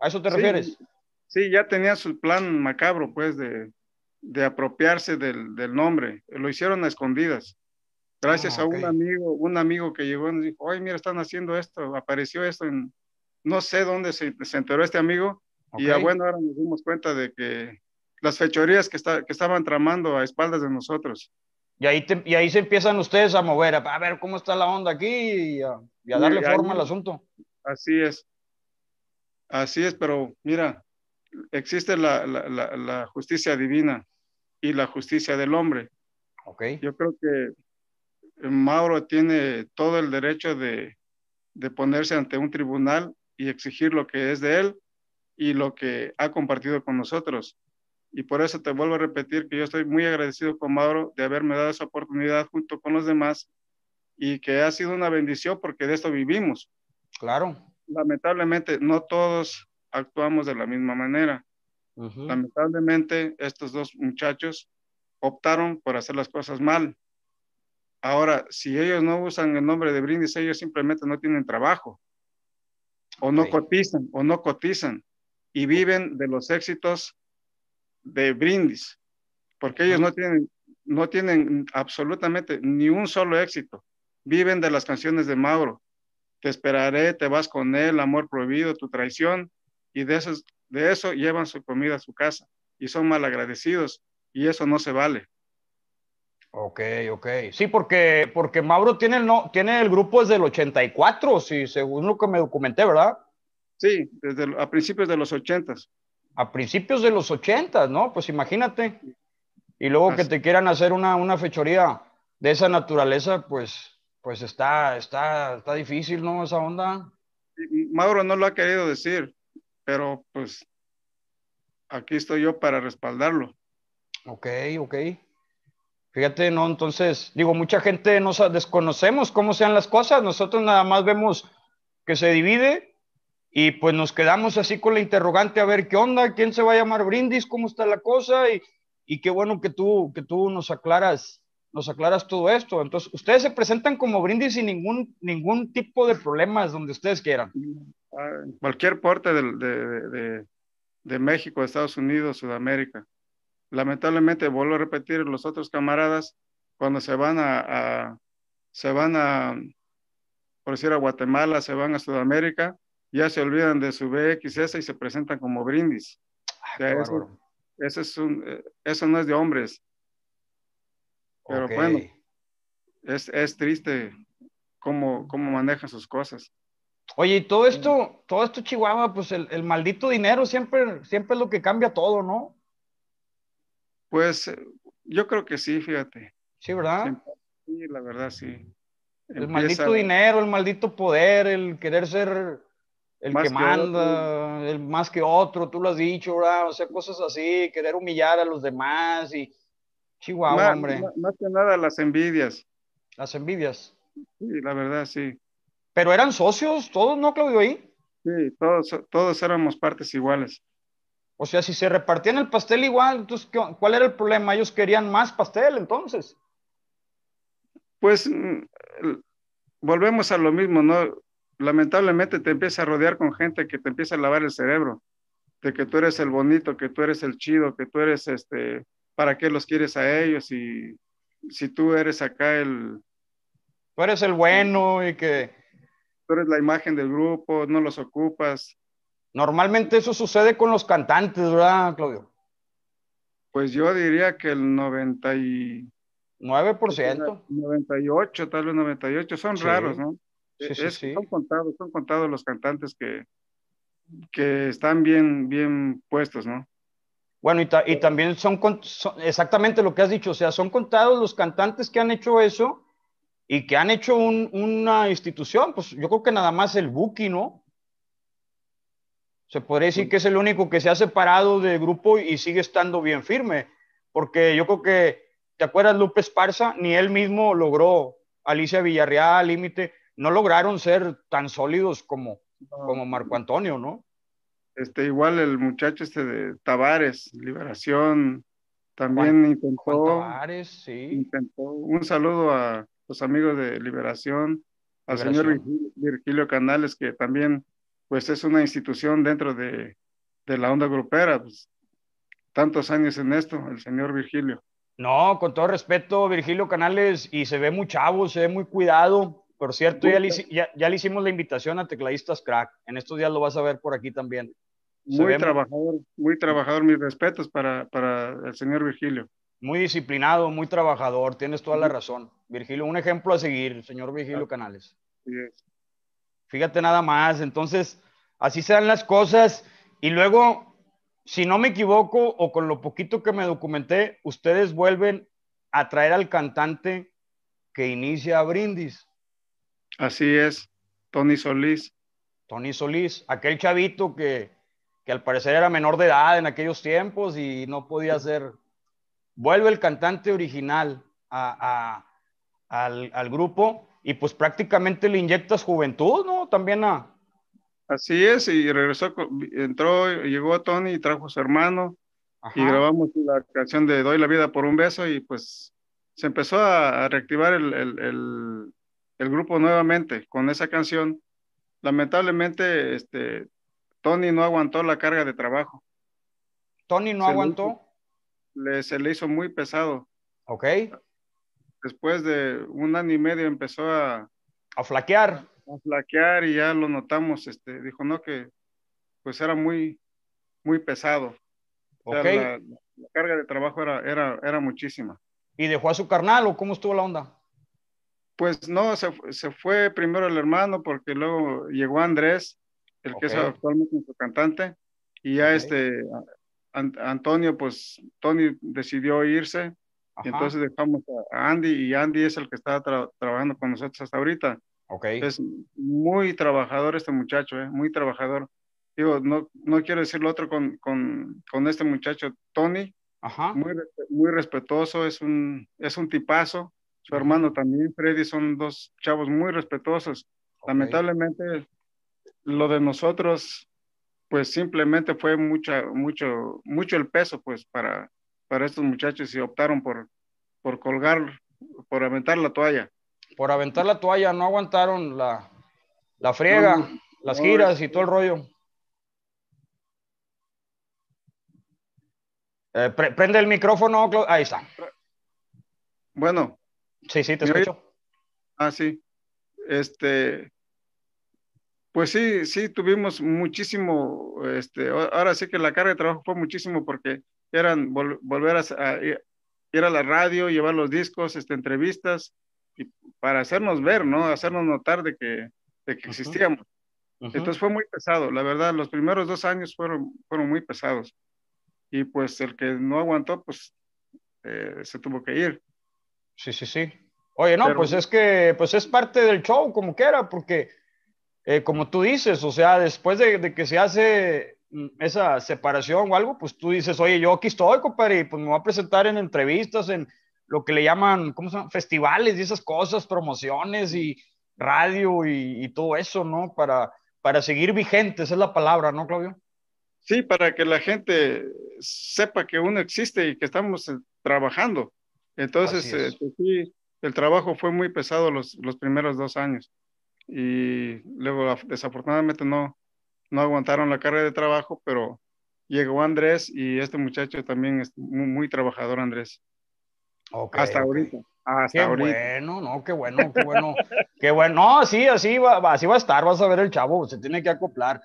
¿A eso te refieres? Sí, ya tenían su plan macabro, pues, de, de apropiarse del, del, nombre. Lo hicieron a escondidas. Gracias ah, a un amigo, un amigo que llegó y nos dijo, ay, mira, están haciendo esto, apareció esto en, no sé dónde se, enteró este amigo. Y bueno, ahora nos dimos cuenta de que las fechorías que, que estaban tramando a espaldas de nosotros. Y ahí, se empiezan ustedes a mover, a, ver cómo está la onda aquí y a, darle forma al asunto. Así es. Así es, pero mira, existe la, justicia divina y la justicia del hombre. Okay. Yo creo que eh, Mauro tiene todo el derecho de, de ponerse ante un tribunal y exigir lo que es de él y lo que ha compartido con nosotros. Y por eso te vuelvo a repetir que yo estoy muy agradecido con Mauro de haberme dado esa oportunidad junto con los demás y que ha sido una bendición porque de esto vivimos. Claro. Lamentablemente, no todos actuamos de la misma manera. Lamentablemente, estos dos muchachos optaron por hacer las cosas mal. Ahora, si ellos no usan el nombre de Brindis, ellos simplemente no tienen trabajo, o no cotizan, o no cotizan, y viven de los éxitos de brindis, porque ellos no tienen, no tienen absolutamente ni un solo éxito. Viven de las canciones de Mauro. Te esperaré, te vas con él, amor prohibido, tu traición, y de, esos, de eso llevan su comida a su casa y son malagradecidos y eso no se vale. Ok, ok. Sí, porque, porque Mauro tiene el, no, tiene el grupo desde el 84, si, según lo que me documenté, ¿verdad? Sí, desde a principios de los 80 a principios de los 80, ¿no? Pues imagínate. Y luego que te quieran hacer una, fechoría de esa naturaleza, pues, pues está, está, está difícil, ¿no? Esa onda. Mauro no lo ha querido decir, pero pues aquí estoy yo para respaldarlo. Ok, ok. Fíjate, ¿no? Entonces, digo, mucha gente nos desconocemos cómo sean las cosas. Nosotros nada más vemos que se divide y pues nos quedamos así con la interrogante a ver qué onda, quién se va a llamar Brindis, cómo está la cosa y, qué bueno que tú, que tú nos aclaras nos aclaras todo esto. Entonces, ustedes se presentan como brindis sin ningún, ningún tipo de problemas donde ustedes quieran. Ah, cualquier parte de, de, de, México, Estados Unidos, Sudamérica. Lamentablemente, vuelvo a repetir, los otros camaradas, cuando se van a se van a, por decir, a Guatemala, se van a Sudamérica, ya se olvidan de su BXS y se presentan como brindis. Ah, o eso, es un, eh, eso, no es de hombres. Pero bueno, es, triste cómo, cómo manejan sus cosas. Oye, y todo esto, todo esto, Chihuahua, pues el, maldito dinero siempre, siempre es lo que cambia todo, ¿no? Pues eh, yo creo que sí, fíjate. Sí, ¿verdad? sí, la verdad, sí. El maldito dinero, el maldito poder, el querer ser el que, manda, el más que otro, tú lo has dicho, O sea, cosas así, querer humillar a los demás y chihuahua, hombre. Más, que nada las envidias. Las envidias. Sí, la verdad, sí. Pero eran socios todos, ¿no, Claudio? Ahí. Sí, todos, todos éramos partes iguales. O sea, si se repartían el pastel igual, entonces, ¿cuál era el problema? Ellos querían más pastel, entonces. Pues mm, volvemos a lo mismo, ¿no? lamentablemente te empieza a rodear con gente que te empieza a lavar el cerebro, de que tú eres el bonito, que tú eres el chido, que tú eres este, ¿para qué los quieres a ellos? Y si tú eres acá el... Tú eres el bueno y que... Tú eres la imagen del grupo, no los ocupas. Normalmente eso sucede con los cantantes, ¿verdad, Claudio? Pues yo diría que el 99 y... 98, tal vez 98, son raros, ¿no? Sí, sí, Son contados, son contados los cantantes que, que están bien, bien puestos, ¿no? Bueno, y, también son, exactamente lo que has dicho, o sea, son contados los cantantes que han hecho eso y que han hecho una institución, pues yo creo que nada más el Buki, ¿no? Se podría decir que es el único que se ha separado del grupo y sigue estando bien firme, porque yo creo que, ¿te acuerdas Lupe Esparza? Ni él mismo logró Alicia Villarreal, Límite, no lograron ser tan sólidos como, como Marco Antonio, ¿no? Este, igual el muchacho este de Tavares, Liberación, también intentó. Un saludo a los amigos de Liberación, al señor Virgilio, Canales, que también pues es una institución dentro de, la onda grupera, pues, tantos años en esto, el señor Virgilio. No, con todo respeto, Virgilio Canales, y se ve muy chavo, se ve muy cuidado, por cierto, ya le, ya, le, hicimos la invitación a Tecladistas Crack. En estos días lo vas a ver por aquí también. muy trabajador, muy trabajador. Mis respetos para, el señor Virgilio. Muy disciplinado, muy trabajador. Tienes toda la razón. Virgilio, un ejemplo a seguir, señor Virgilio Canales. Fíjate nada más. Entonces, así se las cosas. Y luego, si no me equivoco, o con lo poquito que me documenté, ustedes vuelven a traer al cantante que inicia a Brindis. Así es, Tony Solís. Tony Solís, aquel chavito que, al parecer era menor de edad en aquellos tiempos y no podía ser. Vuelve el cantante original a, al, grupo y pues prácticamente le inyectas juventud, ¿no? También a... Así es, y regresó, entró, llegó Tony y trajo a su hermano y grabamos la canción de Doy la vida por un beso y pues se empezó a, reactivar el el grupo nuevamente con esa canción. Lamentablemente, este, Tony no aguantó la carga de trabajo. Tony no aguantó. Le, se le hizo muy pesado. Ok. Después de un año y medio empezó a... A flaquear. A flaquear y ya lo notamos. Este, dijo, no, que pues era muy, muy pesado. ok. La, la, carga de trabajo era, era, era muchísima. ¿Y dejó a su carnal o cómo estuvo la onda? Pues no, se, fue primero el hermano porque luego llegó Andrés, el que es actualmente nuestro cantante, y ya este Antonio, pues Tony decidió irse, y entonces dejamos a Andy y Andy es el que está trabajando con nosotros hasta ahorita. Okay. Es muy trabajador este muchacho, ¿eh? muy trabajador. Digo, no, no quiero decir lo otro con, este muchacho, Tony. Muy, muy respetuoso, es un, es un tipazo. Su hermano también, Freddy, son dos chavos muy respetuosos. Lamentablemente, lo de nosotros, pues simplemente fue mucha, mucho, mucho el peso, pues, para, para estos muchachos y optaron por, por colgar, por aventar la toalla. Por aventar la toalla, no aguantaron la, friega, las giras y todo el rollo. Eh, prende el micrófono, ahí está. Bueno, Sí, sí, te escucho. Ah, sí. Este, pues sí, sí, tuvimos muchísimo, este, ahora sí que la carga de trabajo fue muchísimo porque eran volver a, ir a la radio, llevar los discos, este, entrevistas, para hacernos ver, ¿no? Hacernos notar de que, de existíamos. Entonces fue muy pesado, la verdad, los primeros dos años fueron, fueron muy pesados. Y pues el que no aguantó, pues eh, se tuvo que ir. Sí, sí, sí. Oye, no, pues es que pues es parte del show, como quiera, porque eh, como tú dices, o sea, después de, que se hace mm, esa separación o algo, pues tú dices, oye, yo aquí estoy, compadre, y pues me voy a presentar en entrevistas, en lo que le llaman, ¿cómo se llama? Festivales y esas cosas, promociones y radio y, todo eso, ¿no? Para, para seguir vigente, esa es la palabra, ¿no, Claudio? Sí, para que la gente sepa que uno existe y que estamos eh, trabajando. Entonces, este, sí, el trabajo fue muy pesado los, los primeros dos años y luego desafortunadamente no, no aguantaron la carga de trabajo, pero llegó Andrés y este muchacho también es muy, trabajador, Andrés. hasta ahorita. Hasta qué bueno, no, qué bueno, qué bueno, qué bueno. No, sí, así así va a estar, vas a ver el chavo, se tiene que acoplar.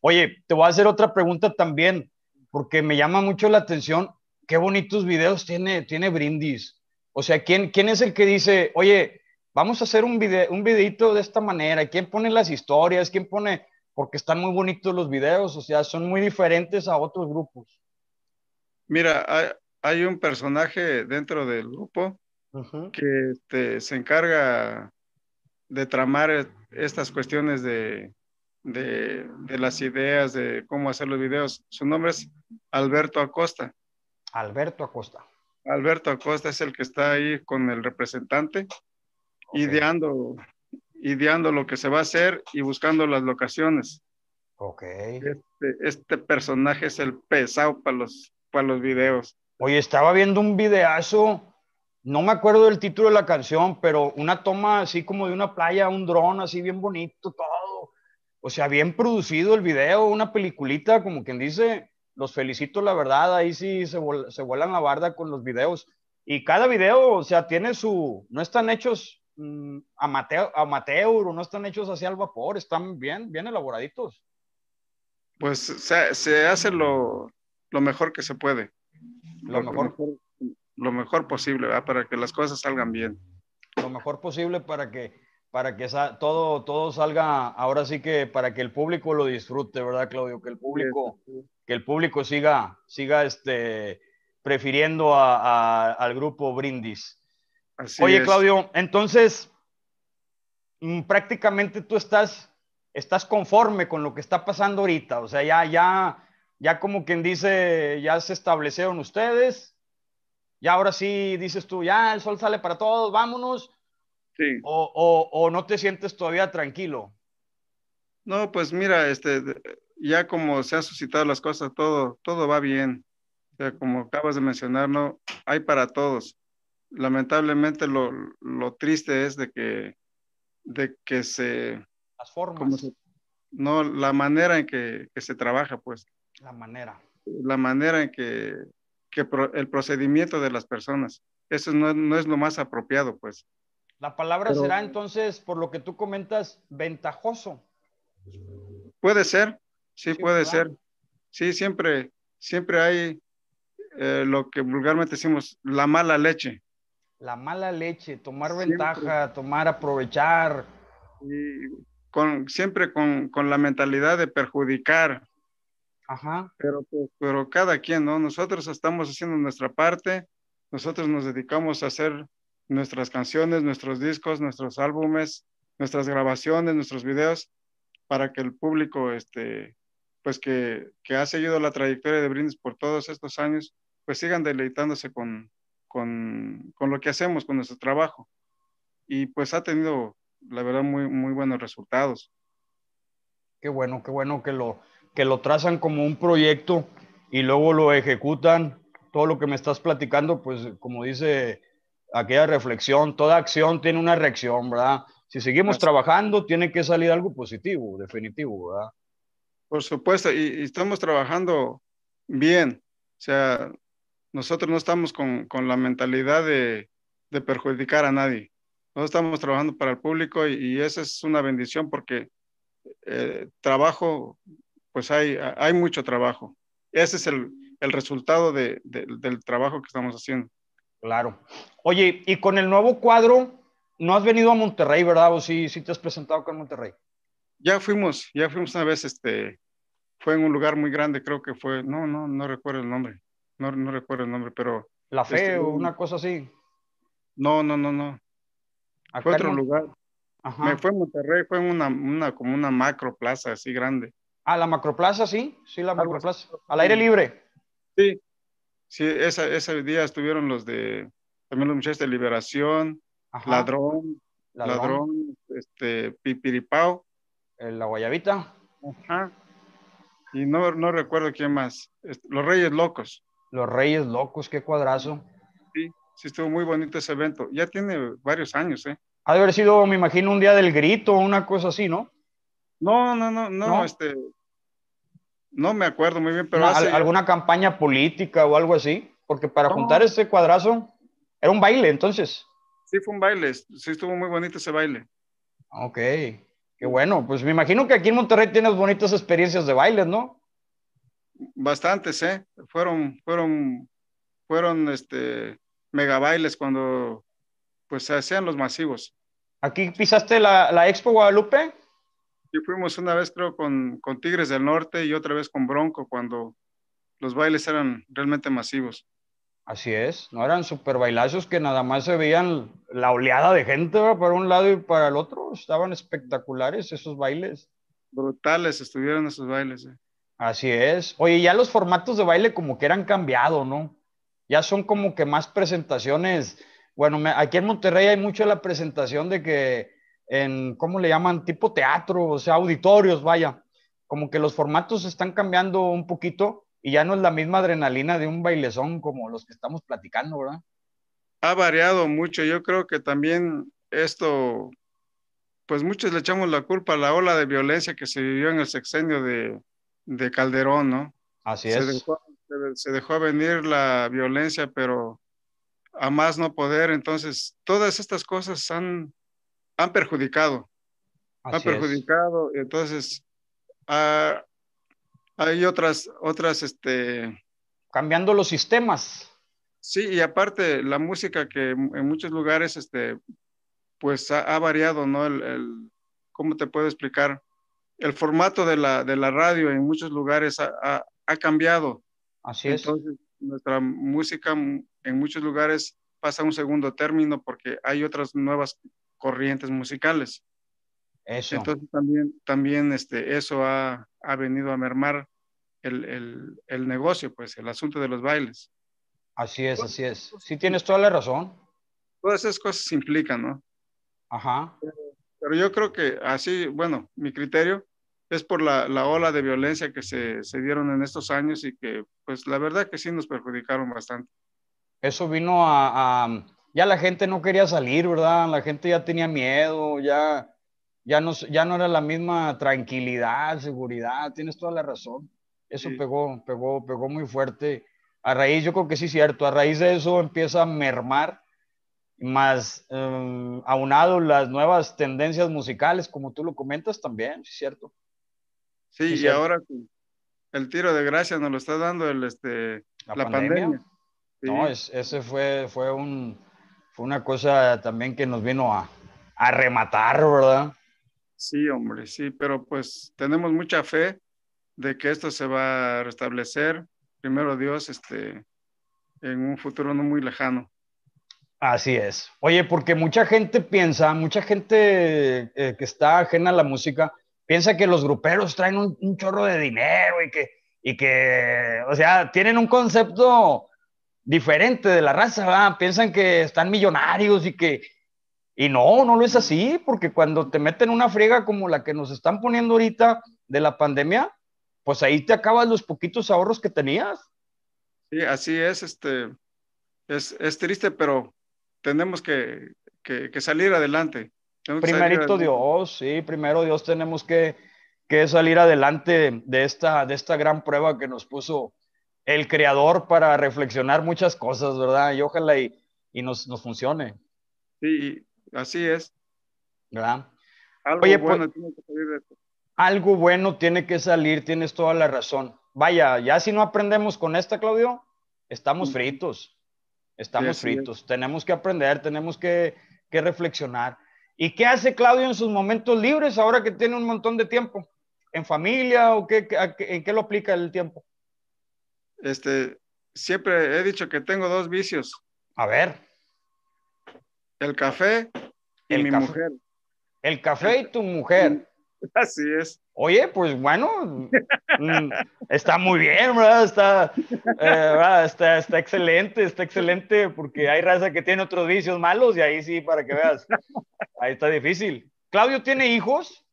Oye, te voy a hacer otra pregunta también, porque me llama mucho la atención qué bonitos videos tiene, tiene Brindis. O sea, ¿quién, quién es el que dice, oye, vamos a hacer un, video, un videito de esta manera? ¿Quién pone las historias? ¿Quién pone...? Porque están muy bonitos los videos, o sea, son muy diferentes a otros grupos. Mira, hay, un personaje dentro del grupo que este, se encarga de tramar estas cuestiones de, las ideas, de cómo hacer los videos. Su nombre es Alberto Acosta. Alberto Acosta. Alberto Acosta es el que está ahí con el representante, ideando, ideando lo que se va a hacer y buscando las locaciones. Ok. Este, este, personaje es el pesado para los, para los videos. Oye, estaba viendo un videazo, no me acuerdo del título de la canción, pero una toma así como de una playa, un dron así bien bonito, todo. O sea, bien producido el video, una peliculita, como quien dice, los felicito, la verdad, ahí sí se, vuelan la barda con los videos. Y cada video, o sea, tiene su, no están hechos mm, amateur, o no están hechos hacia el vapor, están bien, bien elaboraditos. Pues se, hace lo, mejor que se puede. Lo, mejor. Lo mejor posible, ¿verdad? Para que las cosas salgan bien. Lo mejor posible para que para que todo, todo salga, ahora sí que para que el público lo disfrute, ¿verdad, Claudio? Que el público, que el público siga, siga este, prefiriendo al grupo Brindis. Oye, Claudio, entonces, mm, prácticamente tú estás, estás conforme con lo que está pasando ahorita, o sea, ya, ya, ya como quien dice, ya se establecieron ustedes, ya ahora sí dices tú, ya el sol sale para todos, vámonos o, no te sientes todavía tranquilo? No, pues mira, este, ya como se han suscitado las cosas, todo, todo va bien. O como acabas de mencionar, hay para todos. Lamentablemente lo, triste es de que, de que se... Las formas. no, la manera en que, se trabaja, pues. La manera. La manera en que, que el procedimiento de las personas. Eso no, no es lo más apropiado, pues. La palabra será entonces, por lo que tú comentas, ventajoso. Puede ser, sí, puede ser. Sí, siempre, siempre hay eh, lo que vulgarmente decimos, la mala leche. La mala leche, tomar ventaja, tomar, aprovechar. con, siempre con, la mentalidad de perjudicar. Ajá. Pero, pues, pero cada quien, ¿no? Nosotros estamos haciendo nuestra parte, nosotros nos dedicamos a hacer nuestras canciones, nuestros discos, nuestros álbumes, nuestras grabaciones, nuestros videos, para que el público, este, pues que, que ha seguido la trayectoria de Brindis por todos estos años, pues sigan deleitándose con, lo que hacemos, con nuestro trabajo. Y pues ha tenido, la verdad, muy, muy buenos resultados. Qué bueno, qué bueno que lo, que lo trazan como un proyecto y luego lo ejecutan. Todo lo que me estás platicando, pues como dice aquella reflexión, toda acción tiene una reacción, ¿verdad? Si seguimos trabajando, tiene que salir algo positivo, definitivo, ¿verdad? Por supuesto, y, estamos trabajando bien. O sea, nosotros no estamos con, la mentalidad de, perjudicar a nadie. Nosotros estamos trabajando para el público y, esa es una bendición porque eh, trabajo, pues hay, hay mucho trabajo. Ese es el, resultado del trabajo que estamos haciendo. Claro. Oye, y con el nuevo cuadro, no has venido a Monterrey, ¿verdad? ¿O sí, sí te has presentado con Monterrey? Ya fuimos, ya fuimos una vez, este, fue en un lugar muy grande, creo que fue, no, no, no recuerdo el nombre, no, recuerdo el nombre, pero... La Fe este, o una cosa así. No, no, no, no. fue otro lugar. Ajá. Me fue a Monterrey, fue en una, como una macro plaza así grande. Ah, la macro plaza, sí, sí, la plaza. Al aire libre. Sí, Sí, ese día estuvieron los de, también los muchachos de Liberación, Ladrón, Ladrón, este, Pipiripao. La Guayabita. Ajá. Y no, no recuerdo quién más. Los Reyes Locos. Los Reyes Locos, qué cuadrazo. Sí, sí estuvo muy bonito ese evento. Ya tiene varios años, ¿eh? Ha de haber sido, me imagino, un día del grito o una cosa así, No, no, no, no, no, este, no me acuerdo muy bien, pero... ¿Alguna campaña política o algo así? Porque para juntar ese cuadrazo era un baile, entonces. Sí, fue un baile. Sí, estuvo muy bonito ese baile. Ok, qué bueno. Pues me imagino que aquí en Monterrey tienes bonitas experiencias de bailes, ¿no? Bastantes, ¿eh? Fueron, fueron, fueron, este, mega bailes cuando, pues, se hacían los masivos. ¿Aquí pisaste la, la Expo Guadalupe? Yo fuimos una vez creo con, Tigres del Norte y otra vez con Bronco cuando los bailes eran realmente masivos. Así es, no eran super bailazos que nada más se veían la oleada de gente para un lado y para el otro. Estaban espectaculares esos bailes. Brutales estuvieron esos bailes. Así es. Oye, ya los formatos de baile como que eran cambiado, ¿no? Ya son como que más presentaciones. Bueno, aquí en Monterrey hay mucho la presentación de que en, ¿cómo le llaman? Tipo teatro, o sea, auditorios, vaya. Como que los formatos están cambiando un poquito y ya no es la misma adrenalina de un bailezón como los que estamos platicando, ¿verdad? Ha variado mucho. Yo creo que también esto, pues muchos le echamos la culpa a la ola de violencia que se vivió en el sexenio de, Calderón, ¿no? Así es. se dejó venir la violencia, pero a más no poder. Entonces, todas estas cosas han han perjudicado. ha perjudicado. Entonces, ah, hay otras, otras, este... Cambiando los sistemas. Sí, y aparte la música que en muchos lugares, este, pues ha, variado, ¿no? ¿Cómo te puedo explicar? El formato de la, radio en muchos lugares ha, ha cambiado. Así es. Entonces, nuestra música en muchos lugares pasa a un segundo término porque hay otras nuevas corrientes musicales. Eso. Entonces también, también este, eso ha, venido a mermar el, el, el, negocio, pues el asunto de los bailes. Así es, así es. Sí tienes toda la razón. Todas esas cosas implican, ¿no? Ajá. Pero, yo creo que así, bueno, mi criterio es por la, la ola de violencia que se, se dieron en estos años y que, pues la verdad que sí nos perjudicaron bastante. Eso vino a ya la gente no quería salir, ¿verdad? La gente ya tenía miedo, ya, ya, no, ya no era la misma tranquilidad, seguridad, tienes toda la razón. Eso pegó, pegó, pegó muy fuerte. A raíz, yo creo que sí es cierto, a raíz de eso empieza a mermar, más eh, aunado las nuevas tendencias musicales, como tú lo comentas también, es cierto. Sí, y ahora el tiro de gracia nos lo está dando el, este, la, pandemia. No, ese fue, fue un, fue una cosa también que nos vino a, rematar, ¿verdad? Sí, hombre, sí, pero pues tenemos mucha fe de que esto se va a restablecer, primero Dios, este, en un futuro no muy lejano. Así es. Oye, porque mucha gente piensa, mucha gente eh, que está ajena a la música, piensa que los gruperos traen un, chorro de dinero y que, y que, o sea, tienen un concepto diferente de la raza, piensan que están millonarios y que... Y no, no lo es así, porque cuando te meten una friega como la que nos están poniendo ahorita de la pandemia, pues ahí te acabas los poquitos ahorros que tenías. Sí, así es, este, es, triste, pero tenemos que, que, salir adelante. Primerito Dios, sí, primero Dios tenemos que, que salir adelante de esta, de esta gran prueba que nos puso el creador para reflexionar muchas cosas, ¿verdad? Y ojalá y, y nos, nos, funcione. Sí, así es. ¿Verdad? Algo Oye, pues, bueno tiene que salir Algo bueno tiene que salir, tienes toda la razón. Vaya, ya si no aprendemos con esta, Claudio, estamos fritos. Estamos fritos. Tenemos que aprender, tenemos que, que reflexionar. ¿Y qué hace Claudio en sus momentos libres ahora que tiene un montón de tiempo? ¿En familia o qué, en qué lo aplica el tiempo? Este, siempre he dicho que tengo dos vicios. A ver. El café y mi mujer. El café y tu mujer. Así es. Oye, pues bueno, mm, está muy bien, ¿verdad? Está, eh, está, Está, excelente, está excelente, porque hay raza que tiene otros vicios malos y ahí sí, para que veas, ahí está difícil. ¿Claudio tiene hijos?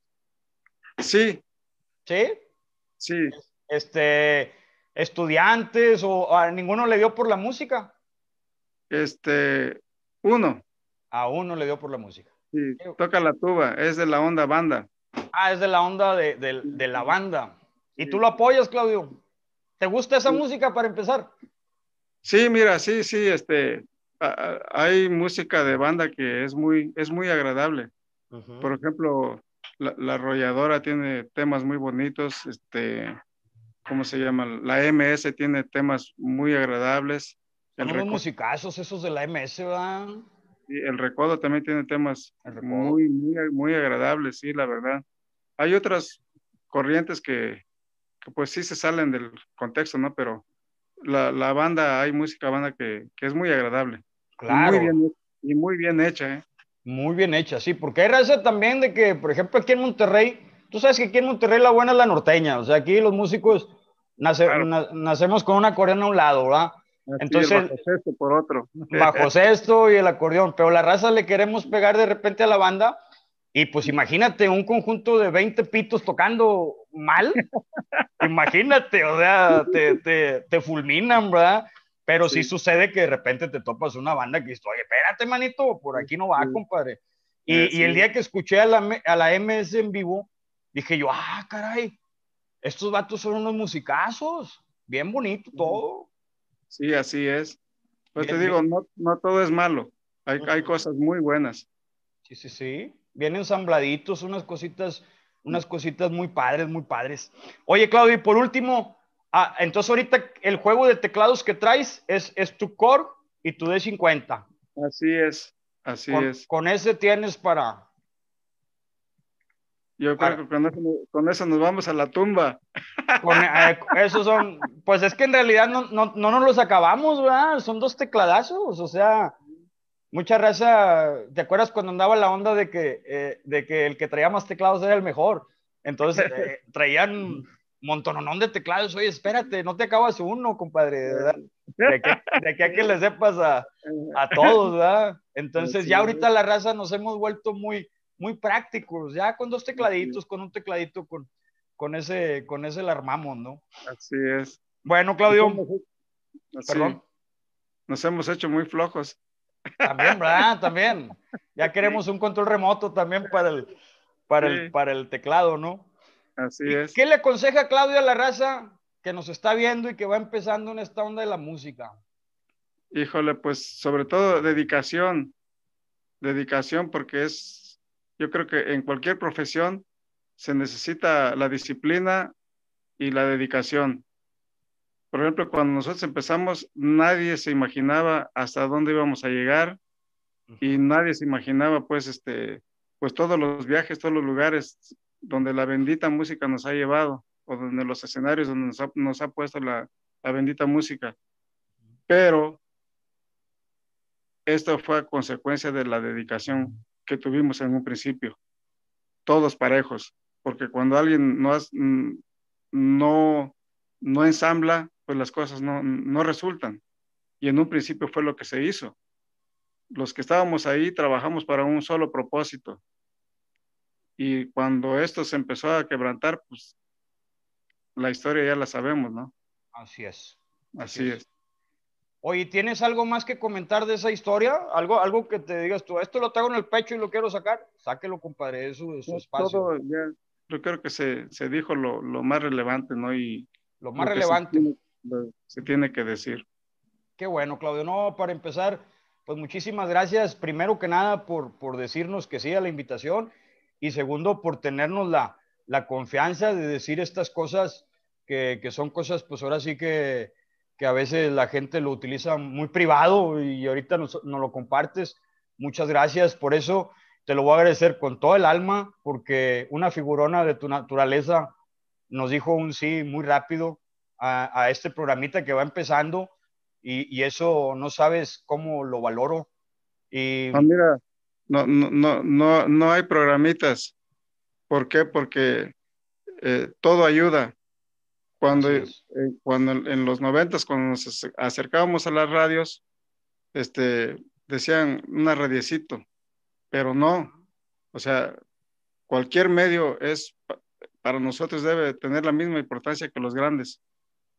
Sí. ¿Sí? Sí. Este, estudiantes o a ninguno le dio por la música? Este, uno. A uno le dio por la música. Sí, toca la tuba, es de la onda banda. Ah, es de la onda de, la banda. ¿Y tú lo apoyas, Claudio? ¿Te gusta esa música para empezar? Sí, mira, sí, sí, este, hay música de banda que es muy, es muy agradable. Por ejemplo, la, la, arrolladora tiene temas muy bonitos, este, ¿cómo se llama? La MS tiene temas muy agradables. Son musicazos esos de la MS, ¿verdad? Sí, el Recodo también tiene temas muy, muy, muy agradables, sí, la verdad. Hay otras corrientes que, pues sí se salen del contexto, ¿no? Pero la, la banda, hay música banda que, que es muy agradable. Claro. Y muy bien, y muy bien hecha, ¿eh? Muy bien hecha, sí, porque hay raza también de que, por ejemplo, aquí en Monterrey, tú sabes que aquí en Monterrey la buena es la norteña, o sea, aquí los músicos nacemos con una acordeón a un lado, ¿verdad? Entonces, bajo sexto por otro. Bajo sexto y el acordeón, pero la raza le queremos pegar de repente a la banda y pues imagínate un conjunto de 20 pitos tocando mal, imagínate, o sea, te, te, te fulminan, ¿verdad? Pero si sucede que de repente te topas una banda que dice, oye, espérate, manito, por aquí no va, compadre. Y, eh, y, el día que escuché a la, a la MS en vivo, dije yo, ah, caray, estos vatos son unos musicazos, bien bonito todo. Sí, así es. Pues te digo, no, todo es malo, hay, cosas muy buenas. Sí, sí, sí, Vienen ensambladitos, unas cositas, unas cositas muy padres, muy padres. Oye, Claudio, y por último, ah, entonces ahorita el juego de teclados que traes es, tu Core y tu D50. Así es, así es. Con ese tienes para, yo creo que con eso, nos vamos a la tumba. Con, eh, son, pues es que en realidad no, no, no, nos los acabamos, ¿verdad? Son dos tecladazos, o sea, mucha raza, ¿te acuerdas cuando andaba la onda de que, eh, de que el que traía más teclados era el mejor? Entonces traían eh, traían montononón de teclados, oye, espérate, no te acabas uno, compadre, ¿verdad? De que, a que le sepas a, a todos, ¿verdad? Entonces ya ahorita la raza nos hemos vuelto muy muy prácticos, ya con dos tecladitos, con un tecladito, con, con ese, con ese la armamos, ¿no? Así es. Bueno, Claudio. Perdón. Nos hemos hecho muy flojos. También, ¿verdad? También. Ya queremos un control remoto también para el, para el, para el teclado, ¿no? Así es. ¿Qué le aconseja Claudio a la raza que nos está viendo y que va empezando en esta onda de la música? Híjole, pues sobre todo dedicación. Dedicación porque es yo creo que en cualquier profesión se necesita la disciplina y la dedicación. Por ejemplo, cuando nosotros empezamos, nadie se imaginaba hasta dónde íbamos a llegar y nadie se imaginaba, pues, este, pues todos los viajes, todos los lugares donde la bendita música nos ha llevado o donde los escenarios donde nos ha, puesto la, la bendita música. Pero esto fue a consecuencia de la dedicación tuvimos en un principio, todos parejos, porque cuando alguien no, mm, no, ensambla, pues las cosas no, resultan. Y en un principio fue lo que se hizo. Los que estábamos ahí trabajamos para un solo propósito. Y cuando esto se empezó a quebrantar, pues la historia ya la sabemos, ¿no? Así es. Así, es. Oye, ¿tienes algo más que comentar de esa historia? ¿Algo, algo que te digas tú, esto lo tengo en el pecho y lo quiero sacar? Sáquelo, compadre, es su, su espacio. yo creo que se, dijo lo, más relevante, ¿no? Y lo más relevante. Se tiene, que decir. Qué bueno, Claudio. No, para empezar, pues muchísimas gracias, primero que nada, por, por decirnos que sí a la invitación y segundo, por tenernos la, confianza de decir estas cosas que son cosas, pues ahora sí que que a veces la gente lo utiliza muy privado y ahorita nos, lo compartes. Muchas gracias por eso. Te lo voy a agradecer con todo el alma porque una figurona de tu naturaleza nos dijo un sí muy rápido a, este programita que va empezando y, eso no sabes cómo lo valoro. Y... Ah, no, no, hay programitas. ¿Por qué? Porque eh, todo ayuda. Cuando, eh, cuando en los noventas, cuando nos acercábamos a las radios, este, decían una radiecito, pero no, o sea, cualquier medio es, para nosotros debe tener la misma importancia que los grandes,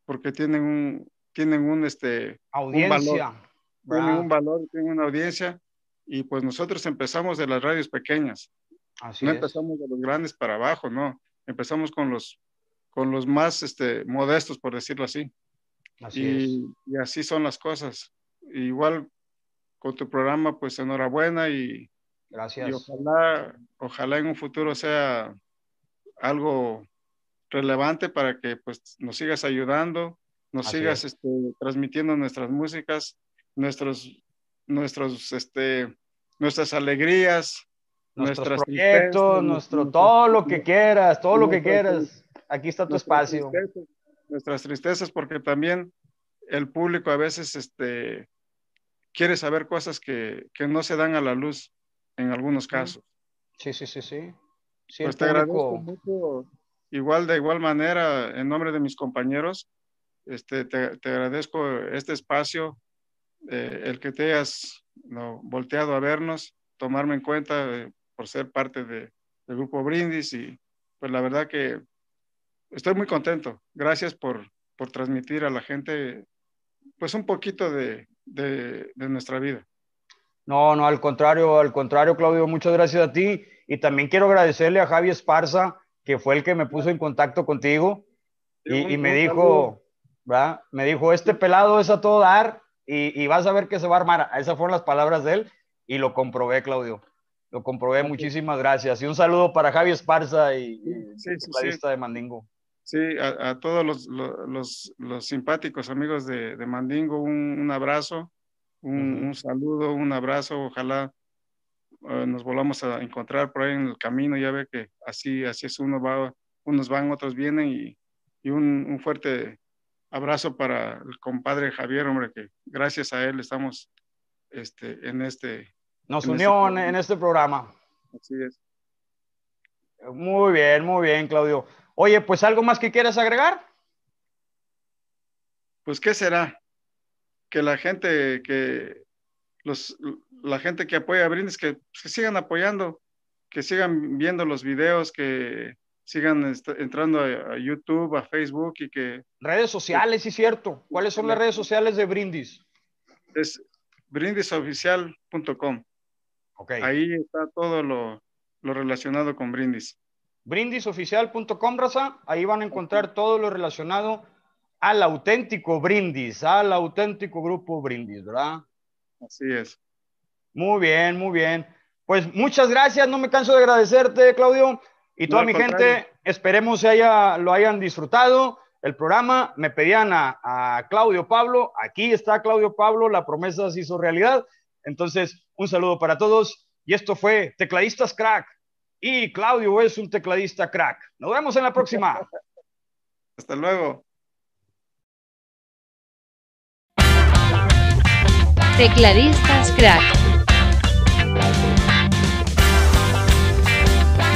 porque tienen un, tienen un, este, audiencia. Un valor, tienen un valor, tienen una audiencia, y pues nosotros empezamos de las radios pequeñas, Así no empezamos de los grandes para abajo, no, empezamos con los con los más este, modestos, por decirlo así. y, así son las cosas. igual con tu programa, pues enhorabuena y, Gracias. y ojalá, ojalá en un futuro sea algo relevante para que pues, nos sigas ayudando, nos sigas este, transmitiendo nuestras músicas, nuestros, nuestros, este, nuestras alegrías, nuestros proyectos, nuestro, todo lo que quieras, todo lo que quieras. Aquí está tu espacio. nuestras tristezas, porque también el público a veces este, quiere saber cosas que, que no se dan a la luz en algunos casos. Sí, sí, sí, sí. pues te agradezco mucho. Igual, de igual manera, en nombre de mis compañeros, este, te, te agradezco este espacio, eh, el que te hayas volteado a vernos, tomarme en cuenta eh, por ser parte de, del grupo Brindis y pues la verdad que estoy muy contento. Gracias por, por transmitir a la gente, pues un poquito de, nuestra vida. No, no, al contrario, al contrario, Claudio, muchas gracias a ti. Y también quiero agradecerle a Javi Esparza, que fue el que me puso en contacto contigo y, me dijo, ¿verdad? Me dijo, este pelado es a todo dar y, vas a ver que se va a armar. Esas fueron las palabras de él y lo comprobé, Claudio. Lo comprobé, muchísimas gracias. Y un saludo para Javi Esparza y, la lista de Mandingo. Sí, a, todos los, los, los, simpáticos amigos de, de Mandingo, un, un abrazo, un, un, saludo, un abrazo. Ojalá eh, nos volvamos a encontrar por ahí en el camino. Ya ve que así, así es, uno va, unos van, otros vienen y, y un, un fuerte abrazo para el compadre Javier, hombre, que gracias a él estamos este, en este. Nos este unió en este programa. Así es. Muy bien, muy bien, Claudio. Oye, pues algo más que quieras agregar. Pues qué será que la gente que los la gente que apoya a Brindis que, pues, sigan apoyando, que sigan viendo los videos, que sigan entrando a, YouTube, a Facebook y que redes sociales, sí cierto. ¿Cuáles son las redes sociales de Brindis? Es brindisoficial.com. Okay. Ahí está todo lo relacionado con Brindis. Brindisoficial.com, raza. Ahí van a encontrar todo lo relacionado al auténtico brindis, al auténtico grupo brindis, ¿verdad? Así es. Muy bien, muy bien. Pues muchas gracias, no me canso de agradecerte, Claudio. Y toda mi gente, esperemos que haya, lo hayan disfrutado. El programa me pedían a Claudio Pablo. Aquí está Claudio Pablo, la promesa se hizo realidad. Entonces, un saludo para todos. Y esto fue Tecladistas Crack. Y Claudio es un tecladista crack. Nos vemos en la próxima. Hasta luego. Tecladistas crack.